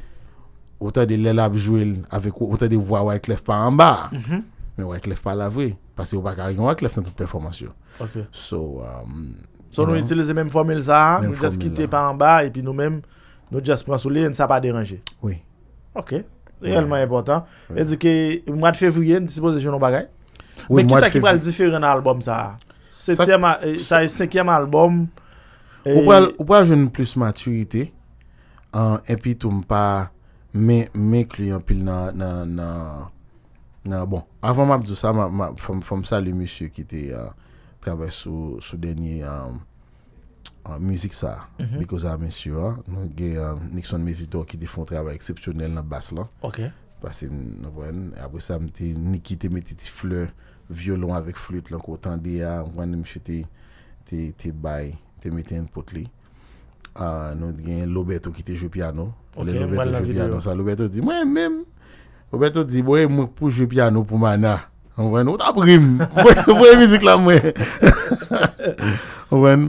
autant de l'élab jouer avec autant de voix Clef pas en bas. Mm -hmm. Mais Clef pas la vraie. Parce que vous n'avez pas carrément Clef dans toute performance. Ok. So, um, nous utilisons utilisons même formule ça, hein, nous juste quitter pas en bas et puis nous-mêmes, nous juste prendre sous et ça pas déranger. Oui. Ok. Réellement ouais. important. Et dit que mois de février, nous supposons jouer nos bagages. Oui, Mais qui ça qui va le différent album ça? Septième, ça, eh, ça est cinquième album. Ou pas, ou une plus maturité. Hein, et puis, tout pas Men kli anpil nan, nan, nan, nan, bon, avan map zou sa, ma, ma, fòm, fòm sa li mèsyè ki te, a, uh, travè sou, sou denye, um, uh, mhm. a, a, mèsyè sa. Mèkòz a mèsyè, a, nou gen, a, um, nèk son mèsyè tou ki te fòm travè eksepsyonel nan bas lan. Ok. Pase, nou wè, apwè sa, mète, nèkite mète ti fleur, violon avèk flut, lòk wotan de, a, ah. mwen de mèche te, te, te bay, te mète en pot li. A, ah, nou gen, lòbet ou ki te jò piano. Le loubet ou jwè piano sa. Loubet ou di, mwen mwen. Loubet ou di, mwen mwen pou jwè piano pou mwana. Anwen, ou ta brim. Mwen mwen mwen. Anwen,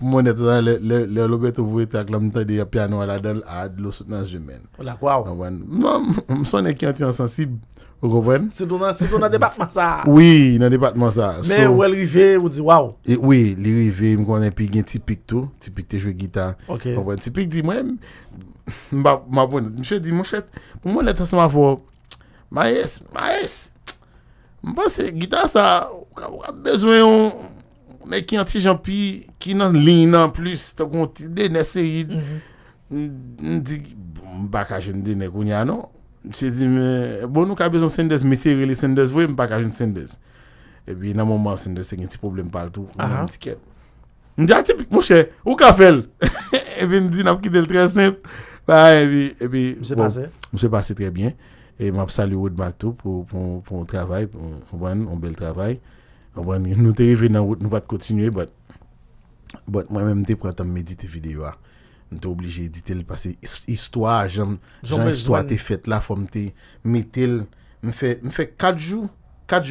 mwen netan, le loubet ou vwè te aklam noutan di ya piano ala den ad lo sout nan jwè men. Anwen, mwen mwen. Mwen sonen ki an ti an sensib. Anwen. Si do nan debatman sa. Oui, nan debatman sa. Men ou el rive, ou di waw. Oui, li rive, mwen konen pi gen tipik tou. Tipik te jwè gita. Ok. Tipik di mwen mwen. (laughs) Mwen mwen etes mwen fo, Ma es, ma es, Mwen pan se gita sa, Ou ka wap bezwen yon, Mwen ki an ti jan pi, Ki nan lin nan plus, To kon ti dene se yon, mhm. Mwen di, mwen bon, baka jen dene kounya no, Mwen se di, mwen bon, ou ka bezwen sendez, Mwen ti reli sendez, Mwen baka jen sendez, Ebi nan mwen mand sendez, Se gen ti problem pal tou, Mwen di atipik mwen se, Ou ka fel, Ebi nan mwen di nan ki del tre se, Mwen se pase. Mwen se pase trebyen. Mwen ap sali wot mwak tou pou wot travay. Mwen bel travay. Mwen bon, nou te rive nan wot nou pat kontinwe. Mwen mwen te prantan medite videyo a. Ah. Mwen te oblije editel. Histwa, jan histwa te fet la fom te. Metel. Mwen fe katjou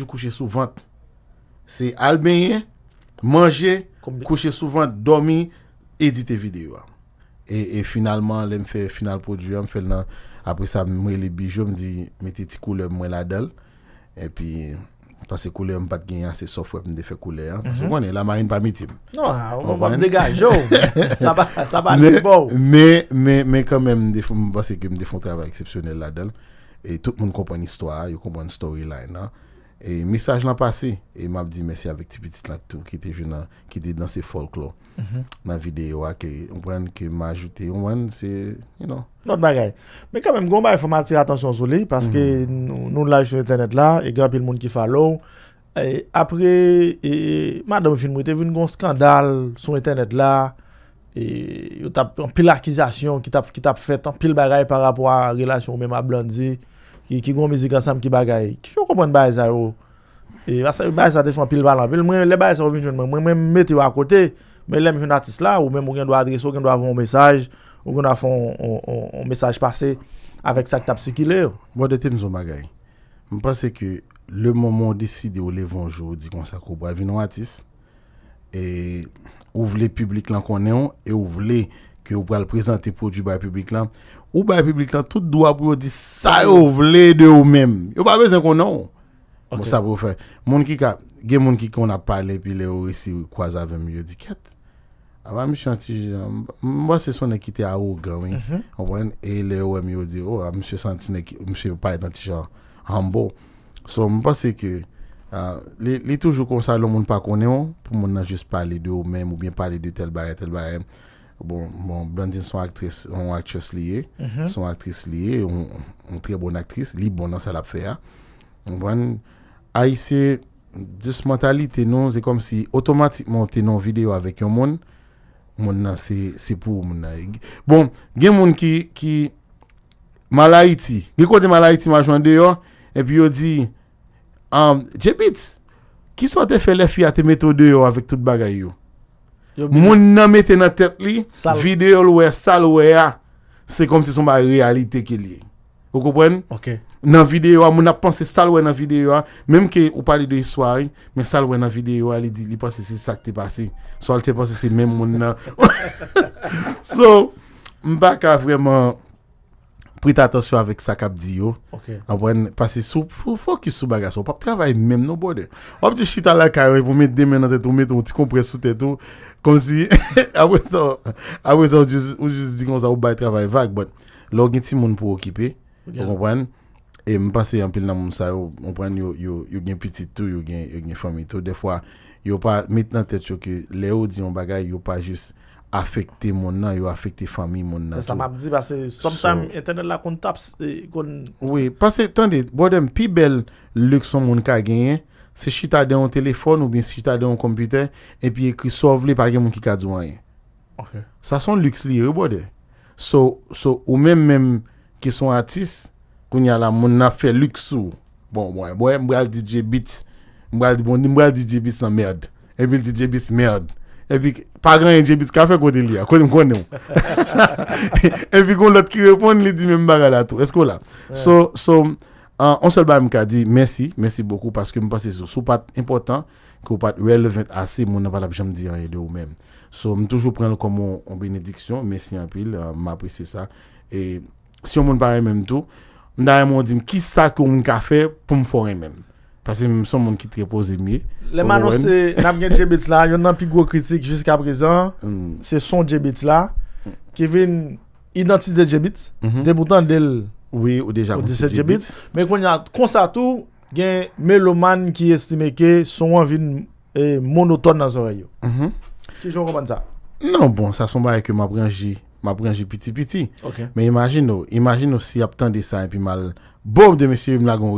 kouche souvant. Se albanyen, manje, kouche souvant, domi, editel videyo a. Ah. E, e finalman, len me fe final produryan, apres sa mwen li bijou mwen di mette ti koule mwen ladel. E pi, tan se koule mwen bat gen yase software mwen de fe koule. Mwen se mhm. mwen e, la non, ah, mwen yon pa mwen tim. Wan mwen mwen degaje ou. Sa ba lèk bow. Me kan men mwen bas se gen mwen defont travè eksepsyonel ladel. E tout mwen kompwen istwa, yon kompwen storyline. E misaj nan pase, e map di mese avik ti pitit lak tou ki te ju nan se folk lò. Nan videyo a ke mwen ke ma ajoute, mwen se, you know. Not bagay. Me kamem, gwa mba e fwa man tir atansyon sou li, paske nou lage sou etenet la, e gwa pil moun ki fwa lò. Apre, ma dami film ou te vi nou gwa skandal sou etenet la, e yo tap pil akizasyon ki tap fet an pil bagay par rapwa relasyon ou mèm a Blondie. ki goun mizik ansanm ki bagay. Kif yon kompon baye zay ou? E yon baye sa defan pil balan vil, mwen le baye sa ouvin joun mwen, mwen mwen meti ou a kote, mwen lem joun atis la, ou mwen moun gen do adres ou gen do avon mensaj, ou gen avon mensaj pase, avek sa ki ta psikile ou. Mwen dete mizou bagay, mwen pase ki le moun moun deside ou levon joun, di goun sa kou, ou bral vin ou atis, e ou vle publik lan konnen ou, e ou vle ki ou bral prezante pou jou bral publik lan, ou bien public là, tout doit pour dire ça vous voulez de vous-même. Vous pas besoin qu'on non. Okay. ça pour faire. Mon qui a, gen qui parlé puis les dit dit Avant ah bah, moi c'est son équité mhm. et les dit oh ah, monsieur monsieur pas So je pense que Uh, li, li toujou konsa loun de ou ou bien parler de tel tel Bon, Blondine son aktris, son aktris liye, mhm. son aktris liye, un tre bon aktris, li bon ah, non, nan sal ap fè ya. Mwen, ay se, just mentali te nou, ze kom si otomatikman te nou videyo avèk yon moun, moun nan se pou moun nan. Bon, gen moun ki, ki, malayiti, ge kote malayiti ma jwande yo, epi yo di, um, Jepit, ki so te fè le fi a te metode yo avèk tout bagay yo? Moun nan mette nan tête li, vidéo lwe, sal wè c'est se kom se son ba realite ke li. Ou kompwen? Ok. Nan vidéo ah, a, moun ap panse sal wè nan video a, ah. menm ke ou pali de histoire mais sal wè nan video a, ah, li, li panse se qui te pase. So al te panse se menm moun nan. (laughs) so, mba ka Prit atasyon avèk sa kap di yo, apwen pase sou, fok you sou bagas, ou pap travay mèm, no body. Wap di chit ala karyo, ou met demè nan tè tou, ou met ou ti kompres sou tè tou, kon si, avwen so, avwen so, ou juz di kon sa ou bay travay vak, but lò gen ti moun pou okipe, apwen, e mpase yon pil nan moun sa, apwen, yon gen piti tou, yon gen fami tou. De fwa, yon pa, met nan tè chokye, le ou di yon bagay, yon pa jus, affecter mon âme, ils ont affecté famille mon nom. Ça m'a dit parce que sometimes so, internet la qu'on tape qu'on Oui, parce que attendez, bodem plus belle luxe mon ka gagner, c'est chita dans un téléphone ou bien chita dans un computer et puis écrit sauve les pas quelqu'un qui ka rien. OK. Ça sont luxe li bodem. So so ou même même qui sont artistes qu'on y a la mon n'a fait luxe. Bon, moi, moi, moi, DJ Beat, moi, DJ beats c'est merde. Et puis DJ beats merde. Et puis, pas grand bit ka fe kote li ya, kote m konen ou. epi kon lot ki repon li di men baga la la. So, so, an uh, sol ba m merci, di, mersi, mersi que paske m pase important, que vous pat relevant ase, moun assez ap jam di an de ou men. So, m toujou pren l komon an benediksyon, mersi an pil, uh, m si on ne pare même tout, m da yon moun di m, ki sa pour m ka parce que sont monde qui te repose mieux. Les manos, c'est. N'a bien Djebet là. Il y en a plus gros critique jusqu'à présent. Mm. C'est son Djebet là. Qui vient identifier Djebet. Mhm. Débutant d'elle. Oui, ou déjà. Ou 17 Djebet. Mais qu'on a. constaté il y a méloman qui estime que son envie monotone dans son oreille. Mhm. Qui j'en comprends ça? Non, bon, ça sonne pas que ma branche ma branche petit petit. Mais imagine, imagine si y a tant de ça et puis mal. Bob de monsieur, Mlagon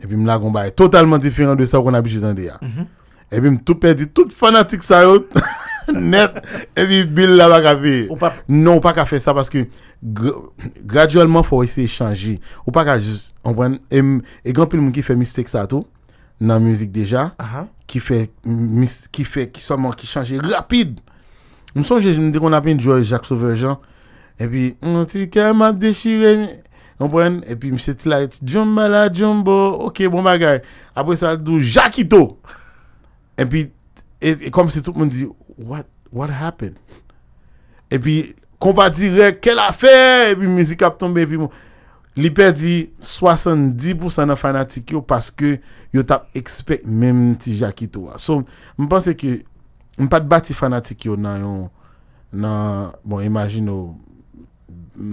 et puis, je suis totalement différent de ça qu'on a habitué d'entendre. Mhm. Et puis, tout perdu, tout fanatique ça, (laughs) net. Et puis, Bill là, pas fait. Non, pas qu'à faire ça parce que graduellement, faut essayer de changer. Ou pas qu'à juste, quand il et, a grand pile qui fait mistake ça tout, dans la musique déjà, qui fait, qui fait, qui seulement, qui change rapide. Je me souviens, dis qu'on a bien joué joueur Jacques Jean. Et puis, on dit qu'elle m'a déchiré. Anpwen, epi mse ti la eti, Jomala, jombo, okey, bon bagay. Apo yon sa do, jakito! Epi, e, e kom se tout moun di, What, what happened? Epi, kompa direk, Kel a fe? Epi mizi kap ton be, epi moun, liper di, 70% nan fanatik yo, paske yo tap expect mem ti jakito wa. So, mwen panse ki, mwen pat bati fanatik yo nan yon, nan, bon, imagine yo,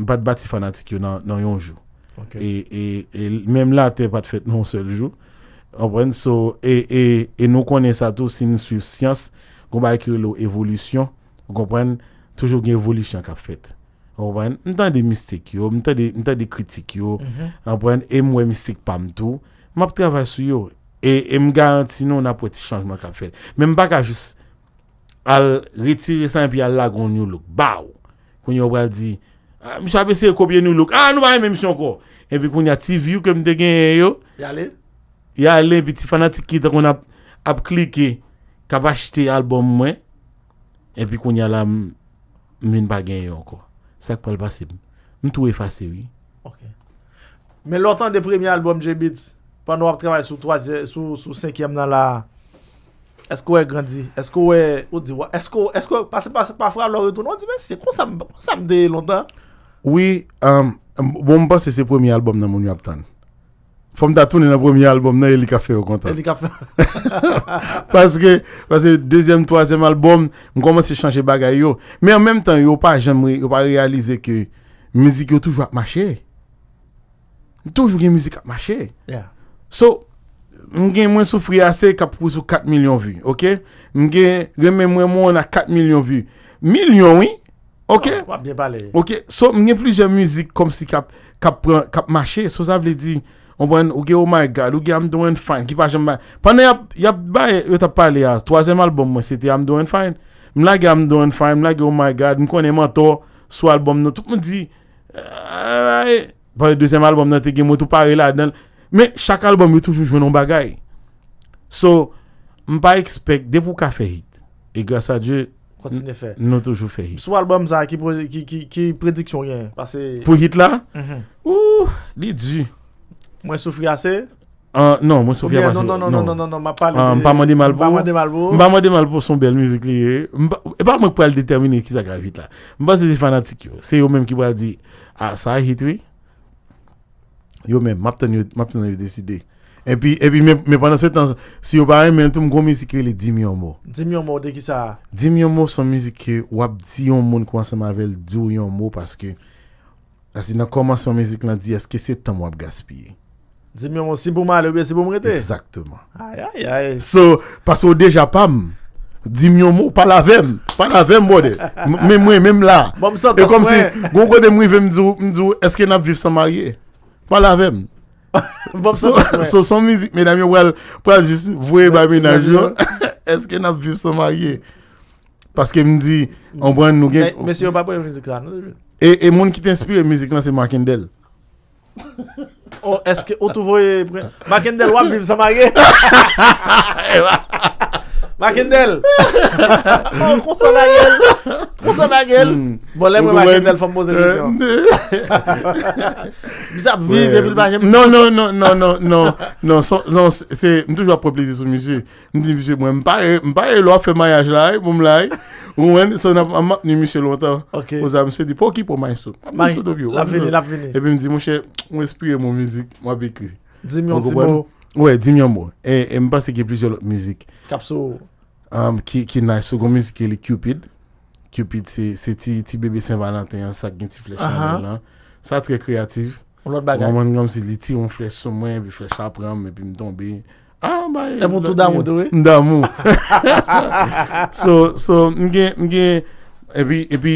pas de bâti fanatique dans un jour. Et, et, et, même là, tu pas de fait non seul jour. So, et, et, et, nous connaissons ça tous, si nous suivons science, on va écrire l'évolution, on comprend toujours une évolution qu'a faite. On a des mystiques, on entend des, des critiques, on comprend, et moi, mystique pas tout. Je travaille sur eux. Et je me garantis, nous, on a pas de changement qu'a fait. Même pas qu'à juste, à retirer ça et puis à la nous, le bao. Qu'on y aura dit, Mi sape se e kobye nou louk. A, nou ba yon menmisyon kon. E vi kon yon ti view ke m de genye yo. Ya le? Ya le, vi ti fanatik ki da kon ap klike kab achite albom mwen. E vi kon yon la m men ba genye yo kon. Sek pal basi. M tou e fase. Men lontan de premi albom J-Beat pan nou ap treman sou 5e nan la esko we grandi? Esko we, ou diwa? Esko, esko, pasi pasi pafra lore ton? Ou diwa, se kon sa m de lontan? Oui, bon euh, pense c'est le premier album que mon écouté. Comme faut le monde, le premier album que il écouté, je suis content. Parce que le deuxième, troisième album, je commence à changer de choses. Mais en même temps, je n'ai pas réaliser que la musique a toujours marché. toujours de la musique qui marche. Donc, moins souffert assez pour 4 millions de vues, OK? même me on de 4 millions de vues. Millions, oui! Ok? Ok, so, a plusieurs musiques comme si cap cap cap so ça veut dire on prend ou oh my god, ou I'm doing fine, qui pas jamais. Pendant y y a troisième album c'était I'm doing fine. M'la I'm doing fine, m'la oh my god, m'connais mentor sur album tout le monde dit le deuxième album non, t'es tout pareil là Mais chaque album est toujours jouer non bagaille. So, m'pas expect dès pour café Et grâce à Dieu, nous avons toujours fait. fè Soit qui qui qui ki, sur rien parce que pour hit mhm. du. Ah, non, souffrir non, Uh, non, Non, non, non, non, non, non, non, ma pas ah, Pas non, non, non, son bel non, li non, pour non, non, non, non, non, non, non, hit non, non, non, non, qui yo. non, non, non, non, non, non, hit oui. Yo E pi, e pi, me pandan se tan, si yo barren men toum gwo mizike li di myon mou. Di myon mou de ki sa? Di myon mou son mizike wap di yon moun kwa se mavel di yon mou paske, ase na koman son mizike nan di eske se tan wap gaspye. Di myon mou sim pou mal oube sim pou mrete? Eksaktouman. Ayayay. So, paswe ou deja pam, di myon mou palavem, palavem bode. Memwe, memla. Mwam bon, sa taswe. E kom si, gwo kote mwi vem djou, mdjou, eske nap viv sa ma ye? Palavem. (laughs) So son mizik mèdami wèl Wèl jis vwe babè nanj yo Eske nap viv sa magè Paske mdi Mèsy yo babè mizik lan E moun ki t'inspire mizik lan se Mark Endel O eske otu vwe Mark Endel wap viv sa magè Ha ha ha ha ha ha Makindel (laughs) la gel la gel hmm. Bon lè mwen Makindel fòm pose lèsyon Bizap vive epi l'bajè Non, non, non, non, non Non, non, non, se m sou Je mwen lò fè mayaj la Mwen ap map ni lontan Oza di pou ki pou may sou May sou do me mon espire mwen Mwen Dis-moi un petit mot. Wè, di myan mwo. E mba se gen plizye lot mvizik. Kapsou? Am, ki, ki naye, sou goun mvizike li Cupid. Cupid se ti, ti bebe Saint Valentin, an sak gen ti flesha an elan. Sa tre kreativ. On lot bagay. Wan man gom se li ti, on flesha sou mwen, vi flesha ap ram, e pi mdonbe. Ah, baye. E mwoutou damou do we? Damou. (laughs) So, so, mgen, mgen, e pi, e pi.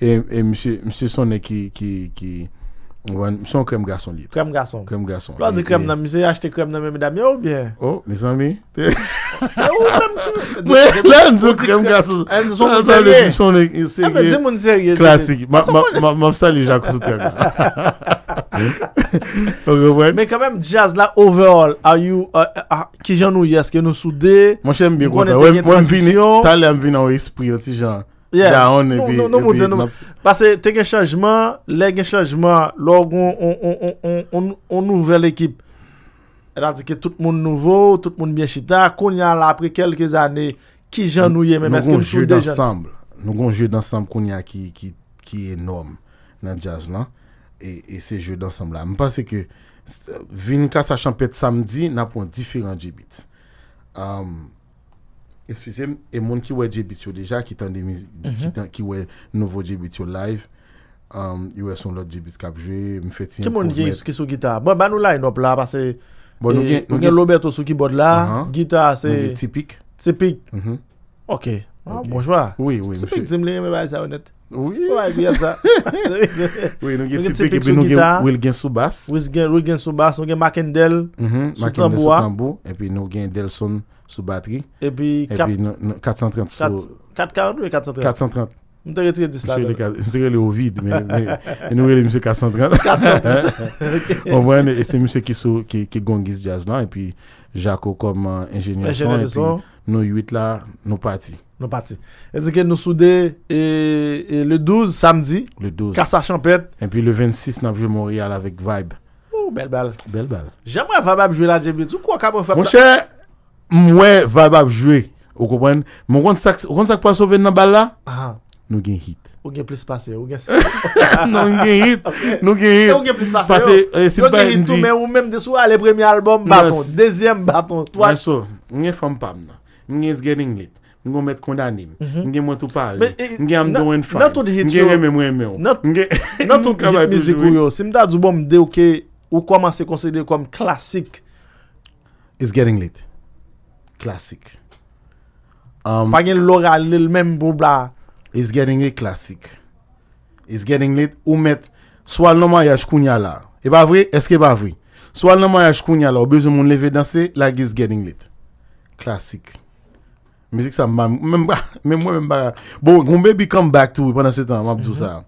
E msye son e ki, ki, ki, msye son krem gason li. Krem gason. Krem gason. Plos di krem nan, msye yu achte krem nan mwen mi damye ou bien? Ou, misan mi? Se ou menm ki? Mwen, lèm di krem gason. Mwen son e, msye son e, msye son e. E mwen di mwen serye. Klasik, mwen sali yu jakou sote aga. Mwen kamen jazz la overall, a yu, a, a, ki jan nou yeske nou soude? Mwen shen mwen mwen vin yo, talen vin yo ekspiyo ti jan. Parce que y un changement, les un changement, lorsqu'on on, on, on, on, nouvelle équipe. dit que tout le monde nouveau, tout le monde bien chita, qu'on y a là après quelques années, qui j'en ce même. Nous avons joué d'ensemble. Nous avons joué d'ensemble qu'on y a qui, qui, qui est énorme dans le jazz là. Et, et ces jeux d'ensemble là. Je pense que euh, Vinca, sa champette samedi, n'a pas différents différent beats um, E moun ki wè J-Bitio deja, ki wè nouvo J-Bitio live, um, ywè son lò J-Bitcap jwè, mfè ti mprouzmè. Ki moun jè sou gita? Bon, ba nou la inop la, pase nou gen lòbet ou sou kibot la, gita se... Nou gen tipik. Tipik? Ok. Ah, bonjwa. Oui, oui. Tipik zim li, mwen wè zè ou net. Oui. Ou wè yè zè. Oui, nou gen tipik sou gita. Oui, nou gen sou bas. Oui, nou gen sou bas. Nou gen Mark Endel. Mwen mwen mwen mwen mwen mwen mwen mwen mwen mwen mwen mwen mwen sous batterie. Et puis, 430 sous... 440 ou 430 430. Je te retire 10 là. Je le au vide, (laughs) mais, mais nous, le monsieur 430. 430. (laughs) On voit, et c'est monsieur qui, sou, qui, gongis jazz là, et puis Jaco comme euh, ingénieur son, et puis nous 8 là, nous partis. Nous partis. Et c'est que nous soudons et, le 12 samedi, le 12. Cassa Champette. Et puis le 26, nous avons Montréal avec Vibe. Oh, belle balle. Belle balle. J'aimerais Vibe jouer là, tu crois quoi, peut faire Mon cher! Mwen vab ap jwe Mwen kon sakpwa sou ven nan bal la Nou gen hit Nou gen hit Nou gen hit Nou gen hit tou men ou men de sou ale premi albom Baton, dezyem baton Mwen sou, mwen fwam pab nan Mwen is getting lit mhm. Mwen mwet kondanim, mwen mwet ou pali Mwen am doing fine Mwen gen mwen mwen men ou Mwen gen hit mizik ou yo Simta djou bom de ou kwa man se konsede kom klasik Is getting lit klasik. Um, pa gen lora li l menm pou bla, is getting lit klasik. Is getting lit. ou met, swal nan mayaj kounya la. E ba vri, eske ba vri. Swal nan mayaj kounya la, ou bezou moun leve danse, la like it's getting lit. Klasik. Mizik sa même moi même pas. Bon, mon baby come back to we ce se tan, mabdou sa.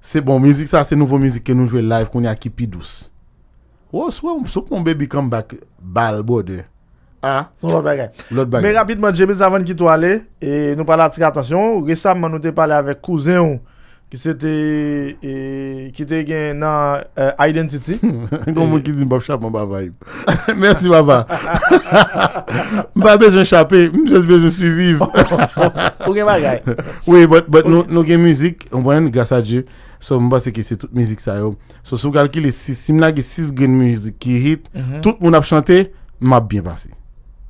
c'est bon, musique ça. c'est nouveau musique que nous jwe live qu'on ki pi dous. Ou oh, soit so, sou kon baby come back bal bode. Ah, son L'autre bagay. Mais rapidement, James, avant qu'il soit allé, et nous parlons attirer attention. Récemment, nous avons parlé avec cousin qui c'était qui était gagné dans euh, Identity. (laughs) Comment qui dit vais pas papa. Merci papa. (laughs) Pas besoin échapper, juste besoin suivre. (laughs) OK bagay. Oui, mais nous nous une musique, on voit grâce à Dieu. So je pense que c'est toute musique ça yo. So sous calcul si, 6 sim là 6 green musique qui hit, mhm. tout le monde a chanté, m'a bien passé.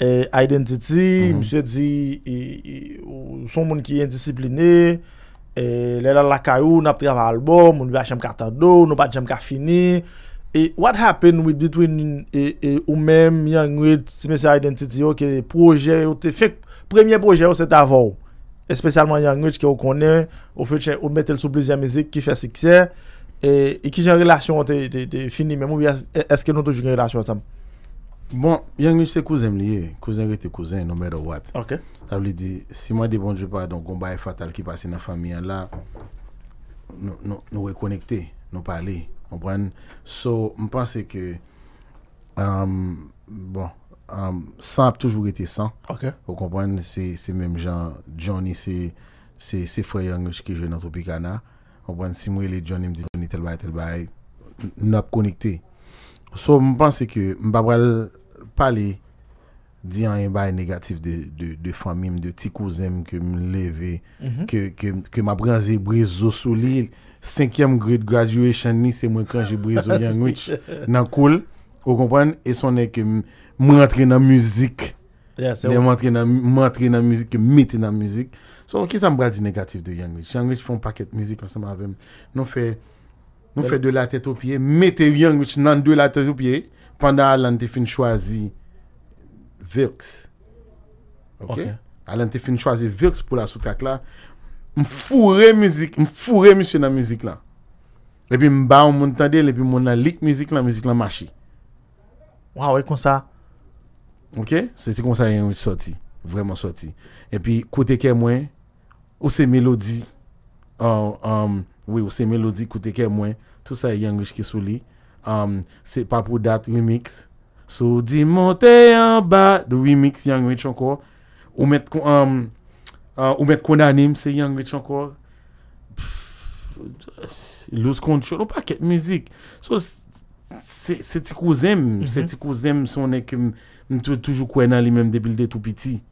et eh, identity, mm -hmm. monsieur dit, ils sont qui sont indisciplinés, eh, et là, la caillou, n'a pas travaillé l'album, on a fait un carton d'eau, on pas fait fini. Et what happened with between et, eh, et, ou même Young Red, Monsieur Identity, ok, projet, ou fait, premier projet, c'est avant. spécialement Young Rich ki connaît, au ou fèche ou mette sous plusieurs musique qui fait succès et qui genre relation ont te fini, est-ce que nous toujou gen relation ça? Bon, Yannis, c'est cousin lié. Cousin était cousin, no matter what. Ok. Ça veut dire, si moi, des bons pas, donc, combat est fatal qui passe dans la famille là, nous nous nous reconnecter, nous parler. On prend. So, je pense que. bon. sans a toujours été sans. Ok. Vous comprenez, c'est même genre, Johnny, c'est frère Yannis qui joue dans Tropicana. On prend, si moi, les Johnny me dit, Johnny, tel bail, tel bail, nous nous connecté. So, je pense que je pale di an yon bay negatif de fami m, de ti kouzem ke m leve, mhm. ke m apre an zi brezo sou li, 5e grade graduation ni se mwen kan zi brezo yangwitch (laughs) nan koul, ou kompwenn, e sonen ke m rentre nan muzik, m rentre nan muzik, ke m mette nan muzik. So, ki sa m bral di negatif de yangwitch? Yangwitch foun paket muzik an seman avem. Non fe de la tete ou pie, mette yangwitch nan de la tete ou pie, pendant Alan choisi Virx. Ok. okay. Alan choisi Virx pour la sous-track là. M'fourré musique, fourré monsieur dans la musique là. Et puis m'ba on m'entendé, et puis m'on a musique là, musique là marché. Waouh, et comme ça. Ok. C'est comme ça qu'il est sorti. Vraiment sorti. Et puis, côté moi, ou ces mélodies, euh, euh, oui, ou ces mélodies, côté moi. Tout ça est Young qui est sous lui. Um, se pa pou dat remiks, sou di monte yon ba, di remiks Yung Rich ankor, ou met konanim um, uh, se Yung Rich ankor, louse kontrolo pa ket mizik. So se ti kouzem, se ti kouzem sonen ke mwen toujou kwen nan li menm debil de tou piti.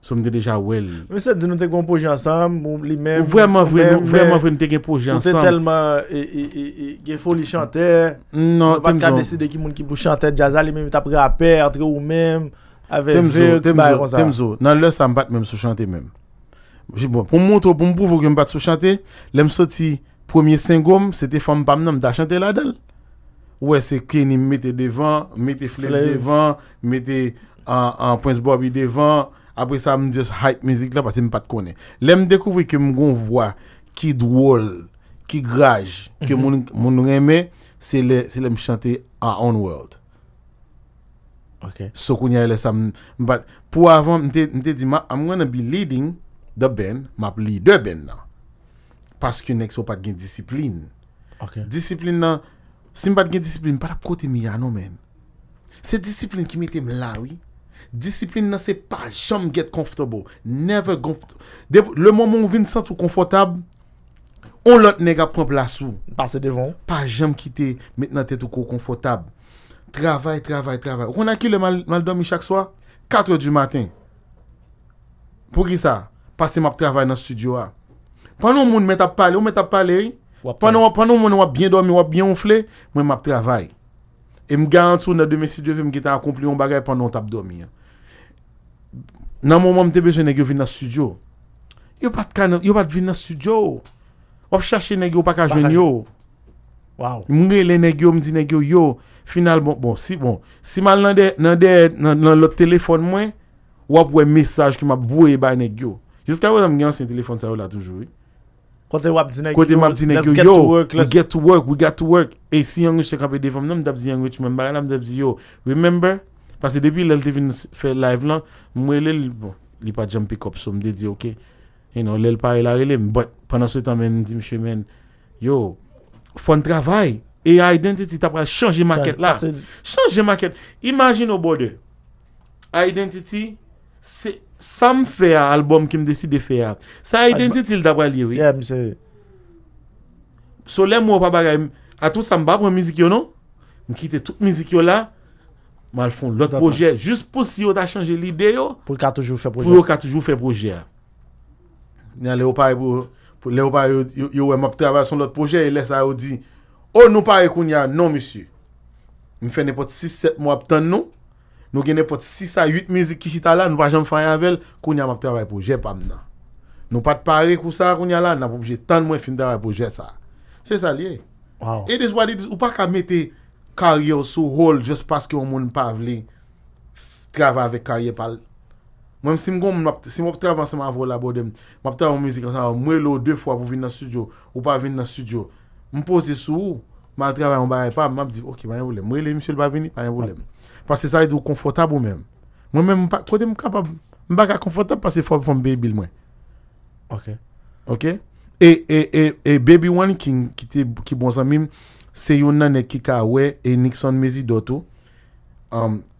sommes déjà well. Mais ça dit nous avons un projet ensemble, lui-même. Vraiment, vraiment, vraiment, nous avons un projet ensemble. C'est tellement. Il faut lui chanter. Non, tu n'as pas décidé qui est pour chanter jazz, lui-même, tu as pris entre ou même avec vous, avec vous. Temzo, dans l'heure, ça me bat même sous chanter même. Bon, pour montrer, pour me prouver que je me bat sous chanter, je me premier single, c'était Femme Pam, je me chanter là Ouais, c'est Kenny, mettez devant, mettez Flair devant, mettez un Prince Bobby devant. apwe sa mwen just hype mizik la pwase mwen pat kone. Le m dekouvri ke m goun vwa kid wall, ki graj, ke mhm. moun nou eme, se le m chante a on world. Ok. So kounye le sa mwen... Mwen pat... Pou avan mte di ma, I'm gonna be leading the band, map leader band nan. Paske next wapat gen disiplin. Ok. Disiplin nan, se m pat gen disiplin, pat ap kote mi ya no men. Se disiplin ki m ete m lawi, discipline nan se pa jam get comfortable. Never comfortable. Le moment ou vin sentou confortable, on lot neg ap place. plasou. Pase devant. Pa jam kite, met nan tet ou ko confortable travail, travail. travail on a akil le mal, mal chaque soir swa? 4 du matin. ça ki sa? Pase map dans le studio a. Panon moun met ap pale, ou met ap pale, panon moun wap bien domi, wap bien onfle, mwen map travay. Et m garantou nan deme si ki ta m geta akompli yon bagay panon tap domi. Hein. Nan mouman mte bezwen yo vin nan studio. Yo pat kan, yo pat vin nan studio. Wap chache yo pa ka jwen yo. Wow. Mre le mdi yo. Final bon, bon, si bon. Si mal nan de, nan de, nan, nan lot telefon mwen, wap wè mesaj ki map vwe ba Jusqu'à Jiska wè nan mgen telefon sa la toujou. Kote wap di yo, to work. get to work, we got to work. si yon de nan mdap di yon rich men, ba nan mdap di yo. Remember? Parce que depuis qu'elle devine faire live là, moi, elle bon, il pas jump pick up, so me dit, ok, you know elle pas la Mais pendant ce temps, je dit, monsieur, yo, un travail. Et identity, t'as pas changer maquette là. Changer maquette. Imagine au bord de identity, c'est ça me album qui me décide de faire. Ça identity, il je lui, oui. Yeah, monsieur. So, ne pas bagaille. À tout ça, pas non? Je toute musique là mal font l'autre projet juste pour si on a changé l'idée pour qu'a toujours fait projet pour qu'a toujours fait projet dans léopard pour pour léopard yo m'a travailler sur l'autre projet et laisse ça dit oh nous pas a ah, non monsieur me fait n'importe 6 7 mois attendre nous nous gagne n'importe 6 à 8 musique qui chita là nous pas jamais faire avec kounya m'a travailler projet pas maintenant nous pas de parler pour ça kounya là n'a pas obligé tant moins fin de travail projet ça c'est ça lié wow. et is what it is ou pas qu'à mettre karye ou sou oul jes paske ou moun pa avli trava avek karye pal mwen si mgon mwen apte si mwen apte avan se mwen avola bodem mwen apte avan mizik an san, mwen lè ou de fwa pou vin nan studio ou pa vin nan studio mwen pose sou ou, mwen trava ou mwen avali mwen apte, ok, mwen avali, mwen lè, mwen avali mwen avali, mwen avali, mwen avali pase sa yi dou konfotab ou mwen mwen mwen mwen kote mwen kapav mwen baka konfotab pase fwa mwen baby l mwen ok, ok e, e, e, e, baby one ki ti, ki bon samim c'est un nan qui a oué et Nixon mezi doto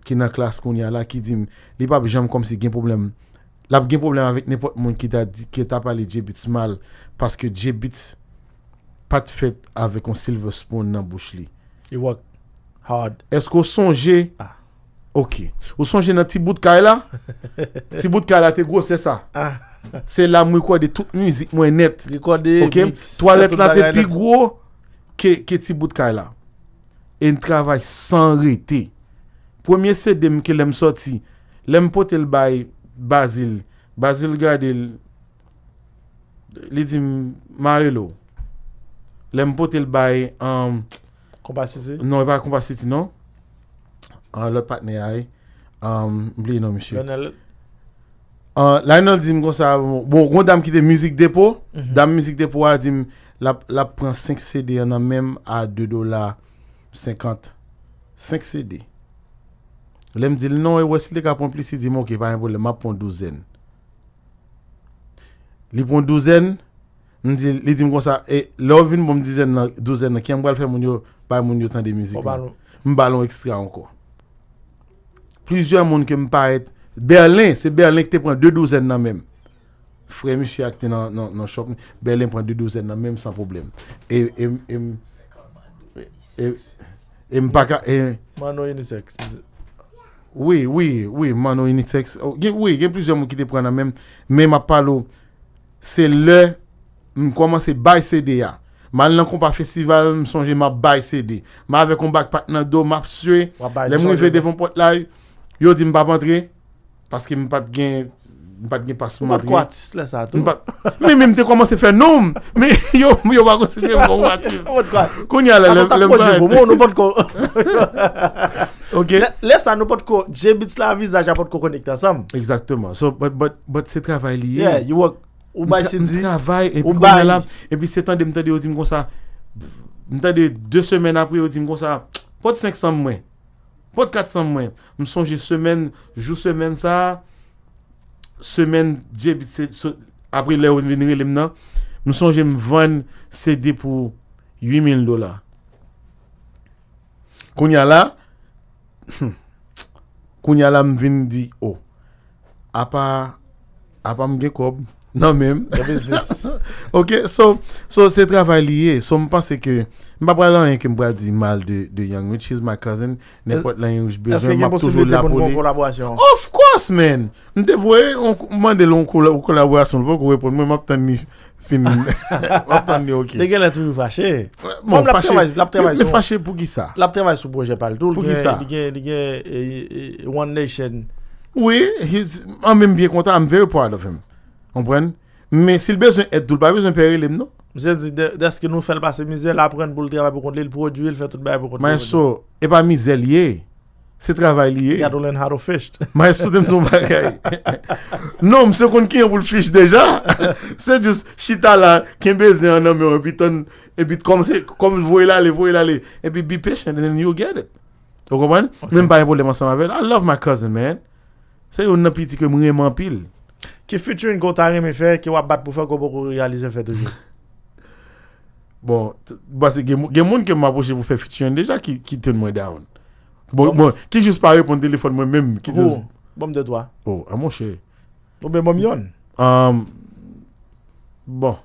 qui um, na classe qu'on y a là qui dit les pas jam comme si un problème il y a un problème avec n'importe moun qui t'a qui t'a parlé Jebits mal parce que Jebits pas de fait avec un silver spoon nan bouche Il you work hard est-ce qu'on songe ah. ok Au songe nan petit bout de kaila petit bout de kaila te gros c'est ça ah. c'est la mou de toute musique moins net Ok. de là toilette la plus plus gros ke ti bout ka la. En travay san rete. Premier sedem ke lem soti, lem potel bay Basil, Basil Gadil, li dim Marilo. Lem potel bay um, Kompasiti. Non, e pa Kompasiti, non. Ah, Le patne yay. E. Um, Bli yon mishou. Lionel. Ah, Lionel dim gwo dam ki de mizik depo. Mhm. Dam mizik depo wadim la, la prend 5 CD en a même à 2 dollars 50. 5 CD. l'aiment dit non, et ouais si lè plus pon plisi moi Je ki pa ma Il douzaine Li douzaine dit dit li nan mon yo, pas mon yo de musique Berlin, c'est Berlin qui te prend douzaines douzaines nan même Frè mi chè akte nan shop mi, belèm pran di douzen nan mèm san problem. E m baka... Mano eni seks. Oui, oui, oui, mano eni seks. Gèm plusieurs moun ki te pran nan mèm, mèm apalou. Se lè, m koman se bay sèdè ya. Man lèm kon pa festival, m sonje ma bay sèdè. Ma ave kon bak pat nan do, ma pswe. Le moun vè devon pot lay, yo di m babandre. Paske m pat gen... Mwen pat ni pasman. Mwen pat kwa atis. Mwen pat. Mwen te koman se fenom. Mwen (laughs) yo wakonsi te yon (laughs) kwa kwa atis. Mwen pat kwa atis. Koun ya la lèm pat. Asan tak kwa jivou. Mwen nou pat ko. (laughs) Ok. Lè sa nou pat ko. Jemit la vizaj a pat ko konekta sam. Eksaktèman. So, bat se travay liye. Yeah, you work. Mwen se travay. Mwen se travay. E pi se tan de mwen te de yon tim kon sa. Mwen te de de semen apri yon tim kon sa. Pot 500 mwen. Pot 400 mwen. Mwen sonje semen. semaine après les venir maintenant nous me vendre CD pour 8000 dollars qu'on a me (laughs) dit oh à part nan men, (laughs) ok, so, so se travay liye, so m pas ke, ma pral yon mal de, de Young, which is my cousin, nepot lan yon j bezon, la of course men, m te voye, de lon kolaborasyon, pou kou moi, de ni, fin, (laughs) ok. ne toujou fache, fache pou ki sa, travay sou proje pal pou ki One Nation, oui, I'm bien content, I'm very proud of him. Comprenez Mais s'il besoin d'aide, il pas besoin de payer les non je dis dit, ce que nous faisons passer misère, l'apprendre pour le travail pour contrôler, le produit, il faire tout bien pour contrôler. Mais ça, et pas misère liée. Se travay liye. Gado len haro fish. (laughs) (laughs) Non, mse qu'on qui yon pour l fish deja. Se jous chita la, kenbez de un homme epi ton, epi kom se, kom voy lale, les et puis be patient and then get it. O koman? même pas yon pou leman sa I love my cousin, man. c'est yon petit que ke pile Ki futurin kon tan reme fe, ki wap bat pou fe, kon pou korealize fe toujou. Bon, basi gen moun ke m aposhe pou fe futurin, deja ki toun mwen down. Bon, bon. bon, ki jous pa yon pon telefon mwen menm. Ou, oh, bom de dwa. Ou, oh, a monshe. Ou be bom yon. Am, um, bon.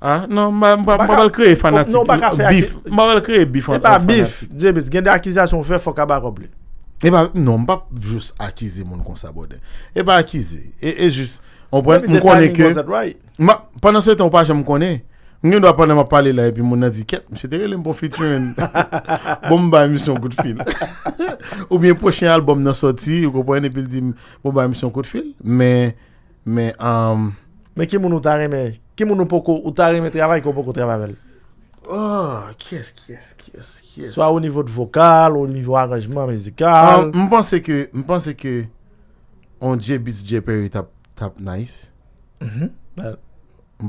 Ha, nan, mwen bal kreye fanatik. Non, mwen bal kreye. Bif, mwen bal kreye bif. E pa bif, Jebis, gen de akizasyon fe, foka barob li. Et eh pas, ben, non, pas juste accuser mon con consabode. Et pas accuser. Et, et juste, on peut me connaît que. Ma, pendant ce temps, pas jamais connais. nous ne dois pas me parler là. Et puis, mon dit, quête, monsieur, t'es un bon futur. Bon, bah, mission coup de fil. (laughs) ou bien, prochain album n'a sorti. Vous comprenez? Et puis, il dit, bon, bah, mission coup de fil. Mais, mais, um... mais qui m'a aimé? Qui m'a aimé? Ou t'a mais travail? Ou pas travail? Oh, qu'est ce Qui ce Qui ce Yes. Soit au niveau de vocal, au niveau arrangement musical. Je ah, pense que, je que, on J Beats J Perry tap, tap nice. Je mhm. bah,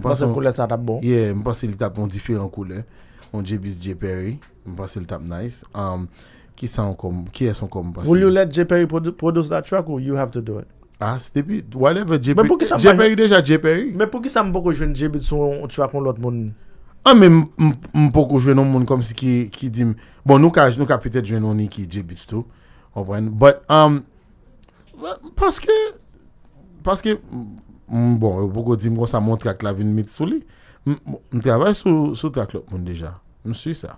pense que ça tape bon. Yeah, je pense qu'il tape en différentes couleurs. On J Beats J Perry, je pense qu'il tape nice. Um, qui sont comme, qui est son comme? Will you let J Perry produce that track or you have to do it? Ah, depuis. whatever J Perry. J Perry déjà J Perry. Mais pour qui ça me beaucoup jouer J Beats son tu vas prendre l'autre monde? Mwen pouk ou jwenon moun kom si ki dim, bon nou ka pwete jwenon ni ki je bit stou, but, um, parce ke, bon, mwen pouk ou dim kon sa moun traklavine mit sou li, mwen travay sou traklop moun deja, mwen sou sa.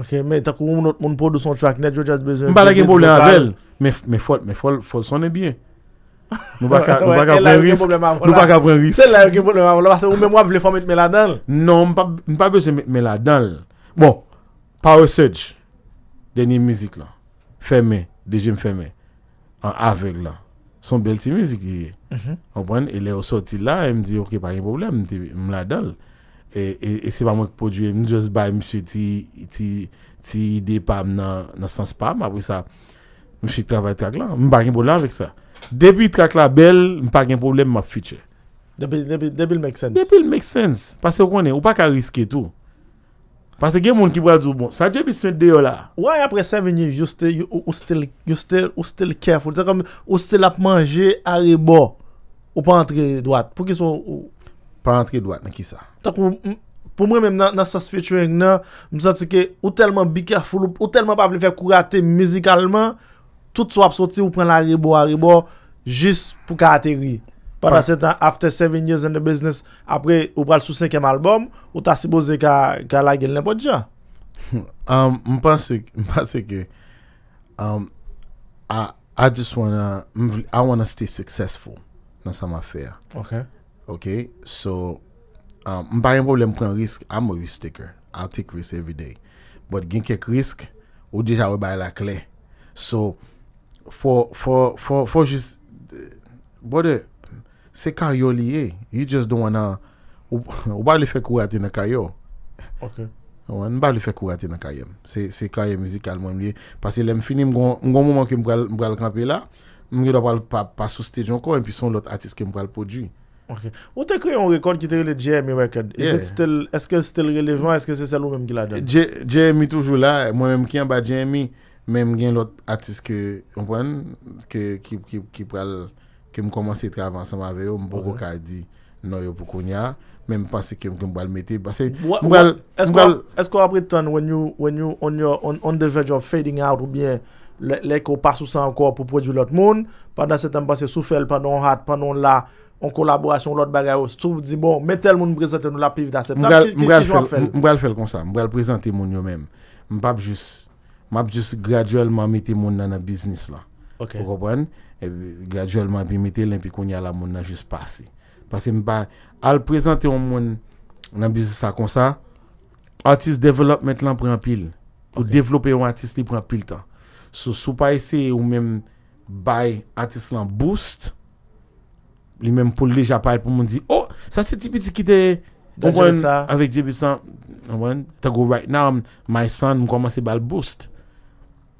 Ok, men, takou moun pot dou son chaknet, jwaj as bezwen. Mwen balage pou lè anvel, men fol sonè biye. Nous pas (laughs) prendre risque. Nous pas prendre risque. C'est là que problème parce que vous même moi voulez faire mettre mes Non, Non, pas pas besoin mettre la dalle. Bon, Power Surge dernière musique là. Fermé, deuxième fermé en aveugle là. Son belle petite musique il il est mhm. sorti là, il me dit OK, pas de problème, me là Et, et, c'est pas moi qui produis, je juste buy monsieur ti qui idée pas dans le sens pas, après ça, monsieur travaille Je là, me pas de problème avec ça. Depi trak la bel, m pa gen problem m ap fitche. Depi l make sense. Depi l make sense. Pase ou konen, ou pa ka riske tou. Pase gen moun ki brad sou bon. Sa je bi smet deyo la. Ou an apre sa venye, you still careful. Ou still ap manje a rebo. Ou pa antre doat. Po ki sou... Pa antre doat, nan ki sa. Takou, pou mwen men nan sas fitchwe yon nan, m sati ke ou telman be careful, ou telman pa ap li fe kourate mizikalman, tout swap sorti ou prend la rebo à rebo juste pour qu'à atterrir. Pendant ouais. ce temps, after 7 years in the business, après, ou pral sous 5e album, ou t'as supposé qu'à ka la gueule n'importe quoi. (laughs) um, m'pense, pense que, um, I, just wanna, I wanna stay successful dans sa ma affaire. Ok. Ok, so, um, m'pa yon problème prendre risque, I'm a risk taker. I'll take risk every day. But gen kek risk, ou deja ou bay la clé. So, Fò jist... Bode, se karyo liye, you just don't wanna... (laughs) Ou ba li fèk ou ati na karyo. Ok. Ou ba li fèk ou ati na karyo. Se karyo mizikal mwen liye. Pase lem fini mgon mouman ki mbral kampi la, mwen li do pal pasou stèdj ankon, anpi son lot atis ki mbral pòdjou. Ok. Ote kwen yon rekond ki te rele J.M.I. E rekond? Est-ce te relevan? Est-ce se sel ou mwen mwen la den? J.M.I. E toujou la, mwen mwen mwen kyan ba J.M.I. E. Même il l'autre artiste que on prend que qui qui qui pral que me commencer travailler ensemble avec eux, beaucoup qu'a dit non yo pour konya, même penser que me le mettre parce que est-ce que est qu'on après temps when you when you on your on, on the verge of fading out ou bien les qu'on passe sous ça encore pour produire l'autre monde pendant cette temps passé sous pendant hat pendant là en collaboration l'autre bagaille tout dit bon mettez le monde présenter nous la pive d'acceptable qui qui faire je vais le faire comme ça je vais le présenter mon yo même je pas juste vais juste graduellement les mon dans le business là. OK. Vous comprenez? Et graduellement puis vais l'un puis qu'on y a la mon juste passé. Parce que à vais présenter au monde dans business comme ça, artist development là prend pile. Pour développer un artiste, il prend pile temps. So, ne pouvez pas ou même faire artiste là boost, lui même pour déjà pare pour moun dire oh, sa se qui ti kite, anwen, Avec J.B. Sam, anwen, ta go right now, my son commence à bal boost.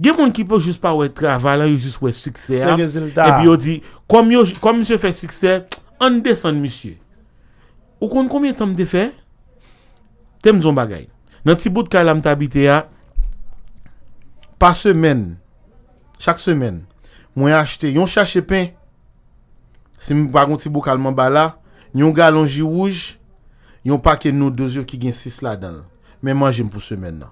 y des gens qui peuvent juste pas être travailler juste ouais succès hein. et puis on dit comme yo, comme monsieur fait succès on descend monsieur Au compte combien de temps de fait t'aimes un bagaille dans petit bout de calam t'habiter à hein. par semaine chaque semaine moi acheter on cherche pain si me pas petit bout calam bas là un galon rouge pas que nous deux yeux qui gagne 6 là dedans mais moi, j'aime pour semaine là.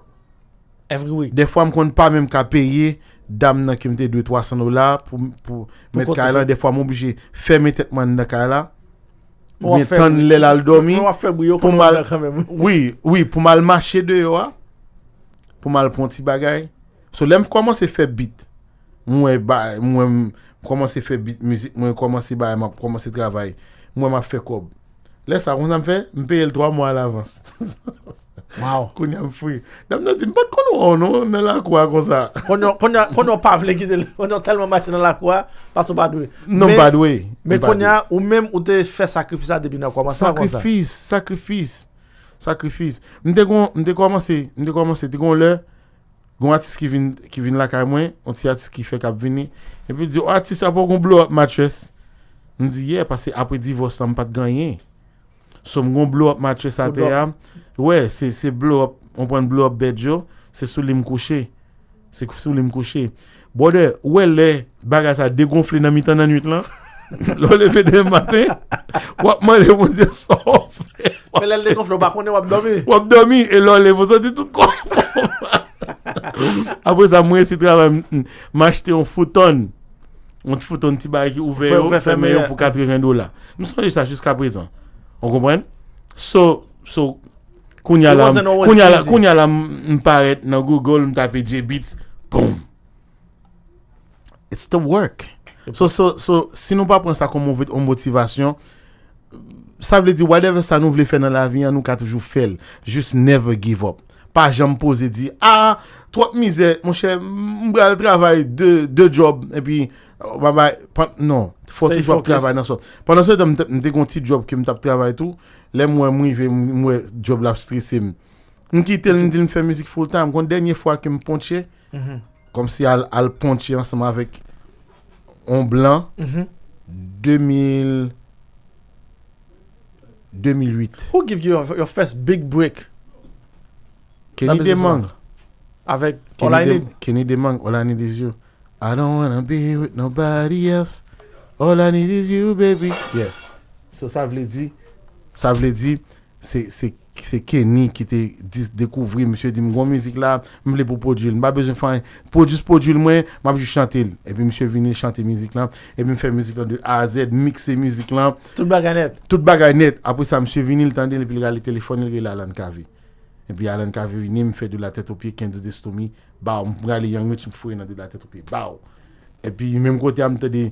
Every week. Des fois, je ne compte pas même qu'à payer dame qui me 200-300 dollars pour, pour, mettre Kaila. Des fois, je suis obligé de fermer tête dans Kaila. Mais tant le lal dormi. Pour mal. (laughs) Oui, oui, pour mal marcher dehors. Hein. Pour mal prendre petit bagay. So, l'aime commence à faire beat. Moi, bah, moi, commence à faire beat musique. Moi, commence à bah, commence à travailler. Moi, m'a fait quoi Laisse ça, on me fait, me paye le 3 mois à l'avance. (laughs) (laughs) Konya m fwe Dam nan di m pat konon anon nan lakwa kon sa (laughs) Konon pa vle gidele (laughs) Konon telman mache nan lakwa Pasou badwe non, Men konya ou men ou de fe sakrifisa debi nan lakwa Sakrifis Sakrifis M de kon m de komanse M de komanse di kon le Gon atis ki vin lakwa mwen On ti atis ki fe kap vini E pi di o oh, atis apon kon blow up matres M di ye pase apon divos nan m pat ganyen Som kon blow up matres Ateyam Ouais, c'est blow up, on prend blow up Bedjo, c'est sous les coucher. C'est sous les couché. où est les bagasse à dégonfler dans mi-temps de la nuit là. Le (laughs) lever de matin, Moi, man le moun de sof. Mais là, le dégonfle, wap on wap dormi. Wap dormi, et là, le vous dit tout quoi. (laughs) Après ça, moi, si travail, mm, m'acheter un futon. Un te fout un petit bail qui ouvert, fermé pour 80 dollars. Je me suis ça jusqu'à présent. On comprend? So, so, Koun ya lam mparet nan Google mtape J-Beat, Poum! It's the work. So, si nou pa pren sa kon mwovet an motivasyon, sa vle di whatever sa nou vle fè nan la vinyan nou ka toujou fèl, just never give up. Pa jan mpoze di, a, ah, trot mize, mwen chè mbra l travay, de job, e pi, wabay, pan, non, fotej fotej travay nan sot. Pan nan sot, mte kon tit job ki mtape travay tou, les moi m'rive moi job la stressé me m'm quitter me dit me faire musique full time quand dernière fois que me m'm ponché mm-hmm. comme si al al ponché ensemble avec on blanc 2000 mm-hmm. 2008 Who give you your, first big break Kenny Demang avec Kenny, Kenny Demang All I Need Is You I don't wanna be with nobody else All I Need Is You baby yeah so ça veut dire ça veut dire, c'est Kenny qui t'a découvert, monsieur dit, mon musique là, je voulais pour produire, je pas besoin de faire, produire, produire, moi, je vais juste chanter. Et puis, monsieur vient chanter musique là, et puis, faire musique là de A à Z, mixer musique là. Tout bagay toute Tout Après ça, monsieur Vinil le tendre, et puis, il a le téléphone, il a Alan Kavi. Et puis, Alan Kavi il me fait de la tête aux pieds, 15 de l'estomac, bah, je vais aller, je me fouiller de la tête aux pieds, bah. Et puis, même côté, je me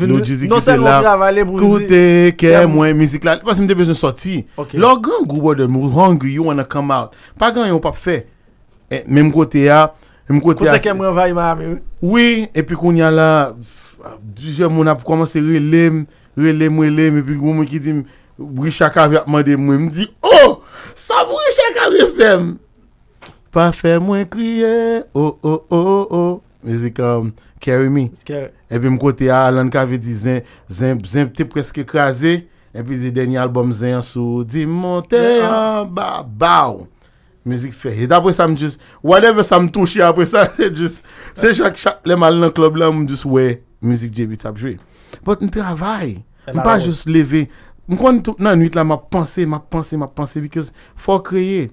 No jizi ki se la, koute ke mwen mizik la. Pas mte bezon soti, lor gen gwo bode mwen rangu you wanna come out. Pa gen yon pa fe, men mkote a, mkote a se. Koute ke mwen vay ma a men. Oui, epi koun ya la, jè mwen ap komanse relem, relem, relem. Epi gwo mwen ki di, bwishaka vya mwen de mwen, mdi, oh, sa bwishaka vye fem. Pa fe mwen kriye, oh, oh, oh, oh. Muzik um, Carry Me, epi mkote ah, Alan Kave di Zen, Zen pte preske kaze, epi zi denye albom Zen sou, di monte an ah, ba, baou. Muzik feri, apre sa mjus, whatever sa m touche apre sa, se chak chak, lem al nan klub lan mjus we, muzik JB Tap jwe. But mtravay, mpa jous leve, mkwa ntok nan nwit la ma panse, ma panse, ma panse, because fok kreye.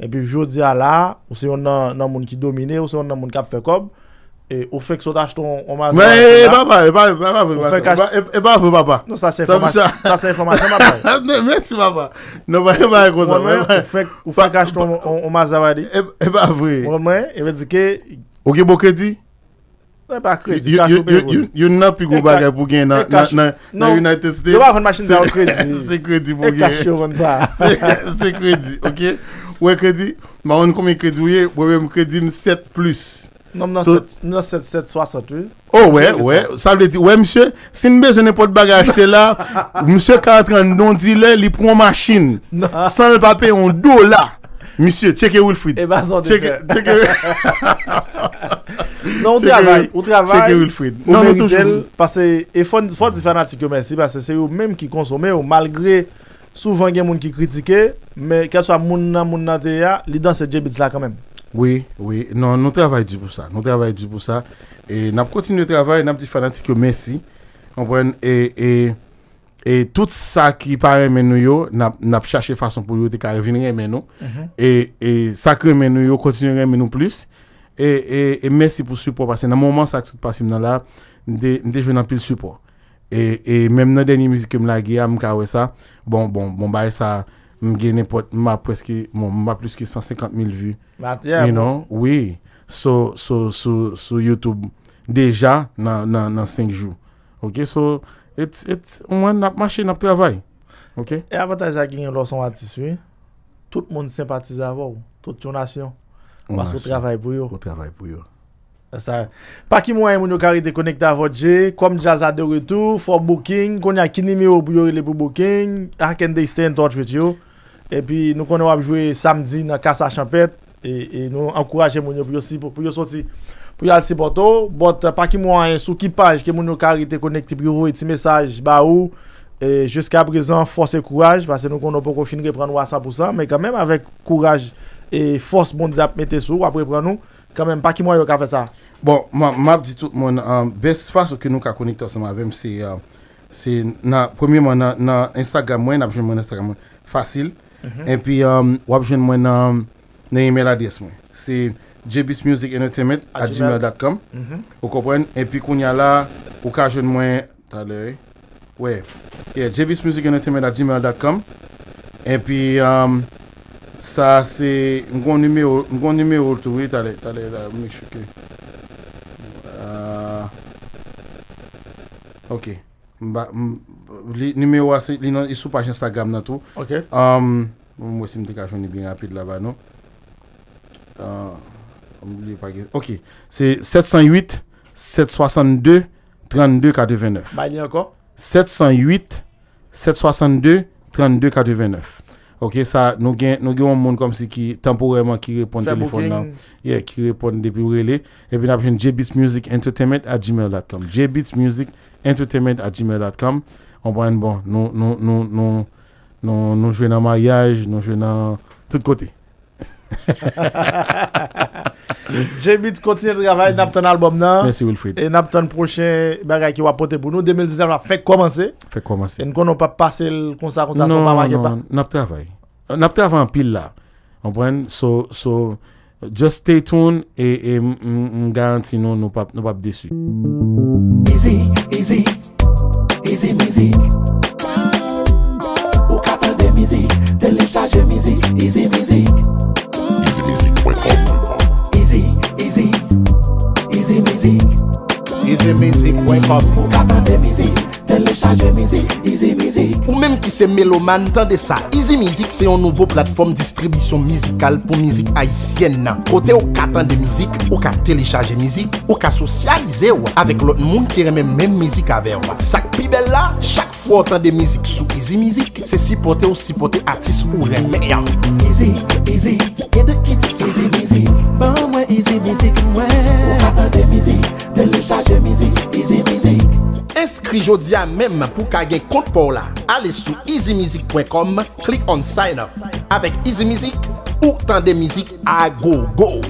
Et puis dis à la, ou si on a un monde qui domine, ou on a un monde qui a fait mais, eh, eh, papa, papa, papa, papa, eh, papa, papa, papa. Non, ça c'est information, ça c'est information, papa. (laughs) papa, non go bagay pou gen United States. Yon machin papa, ou kredi. ok? Oui crédit, kredi, on an crédit kredi ou ye, je 7 plus. Non, non, Oh ouais, ouais, ça veut dire, ouais monsieur, si je besoin pas de bagage là, (laughs) monsieur 40 non je le il prend machine, sans le papier, on dollar. Monsieur, checker Wilfried. Eh ben, checker, Non, on travaille, on travaille. Checker Wilfried. Non, non, toujours. Parce que, faut, merci, parce que c'est eux-mêmes qui consomment, malgré souvent il y a des gens qui critiquent, mais qu'elle soit moun nan moun nan l'idée c'est Djebits là quand même. Oui, oui, non, nous travaillons du pour ça, nous travaillons du pour ça, et nous continuons de travailler, nous disons fanatiques merci, et, et, et tout ça qui paraît mais nous, nous cherchons cherché façon pour nous de revenir à nous, et, et ça que mais nous, continuons à nous plus, et, et, et merci pour le support, parce que dans le moment ça tout se passe nous avons joué un pile support. Et, et même dans la dernière musique que je suis j'ai ça. Bon, bon, bon, bah, ça, je n'importe, presque, bon, plus que 150 000 vues. you know? Oui. Sur so, so, so, YouTube, déjà, dans 5 jours. Ok, so, it's, it's, on a marché, on a travaillé. Ok? Et avantage à gagner lorsqu'on artiste, tissu, Tout le monde sympathise avec vous, toute la nation. Parce que travaille pour vous. On travaille pour vous. Pas qui moyen moun qui ka été connecté à votre jeu. comme jazz de retour, pour booking, qu'on a qui numéro pour aller pour booking, I can they stay in touch Et puis nous avons joué jouer samedi dans Casa Champette et, et nous encourager moun yo pour aussi pour, sortir pour y aller si bon pas qui moyen hein, sous qui page que moun yo connecté pour vous et message ou jusqu'à présent force et courage parce que nous pouvons pas finir reprendre à 100% mais quand même avec courage et force vous mettre mettez sous après prendre nous quand même, pas qui moi qui a fait ça. Bon, ma, ma dit tout le monde, euh, la um, best façon que nous connecter ensemble avec c'est um, c'est premièrement dans Instagram moi, n'a mon Instagram facile. Mhm. Et puis um, on joindre moi na na email adresse moi. C'est jbismusicentertainment@gmail.com. Mm -hmm. Vous comprenez Et puis qu'on y a là, ou ka joindre moi tout à l'heure. Ouais. Yeah, jbismusicentertainment@gmail.com. Et puis euh, Sa se mgon nime ou loutou. Ouye, talè, talè, talè, mwen chouke. Ah, ok. Mba, mba, mba. Li nime ou ase, li nan isou page Instagram natou. Ok. Am, um, mwen se mde kajon li bin apit laban nou. Am, ah, mwen li pake. Ok. Se 708-762-32-89. Mba, li ankon. 708-762-32-89. Ok. Ok, ça, nous avons un monde comme si qui, temporairement, qui répond au téléphone, là, yeah, qui répond depuis relais. Et puis, nous avons Music Entertainment à gmail.com. JBits Entertainment à gmail.com. On prend bon, nous, nous, jouons dans mariage, nous jouons dans tous J.B. tu continues de travailler, mm -hmm. Napton album nan. Merci Wilfried. Et Napton prochain bagage qui va porter pour nous. 2019 faites fait commencer. Fait commencer. Et nous ne pas passer comme ça, comme ça, non, pas Non, non, Nap travaille. Nap travail en pile là. On prend, so, so, just stay tuned et, et garantit nous, nous pas, nous pas déçus. Easy, easy, easy music. Jemizik, wek ap, kata jemizik Delisha jemizik Ou menm ki se meloman tan de sa Easy Music se yon nouvo platform distribisyon mizikal pou mizik ay sien nan Ote ou ka tan de mizik, ou ka telechaje mizik Ou ka sosyalize ou, avek lout moun ki remen men mizik avek Sak pi bel la, chak fwa tan de mizik sou Easy Music Se sipote ou sipote atis ou remen Easy, easy, edekitis Easy Music Pan mwen Easy Music mwen Ou ka tan de mizik, telechaje mizik Easy Music Inskri jodi a menm pou ka gen kontpou la. Ale sou izimizik.com, klik on sign up. Awek izimizik ou tande mizik a go go.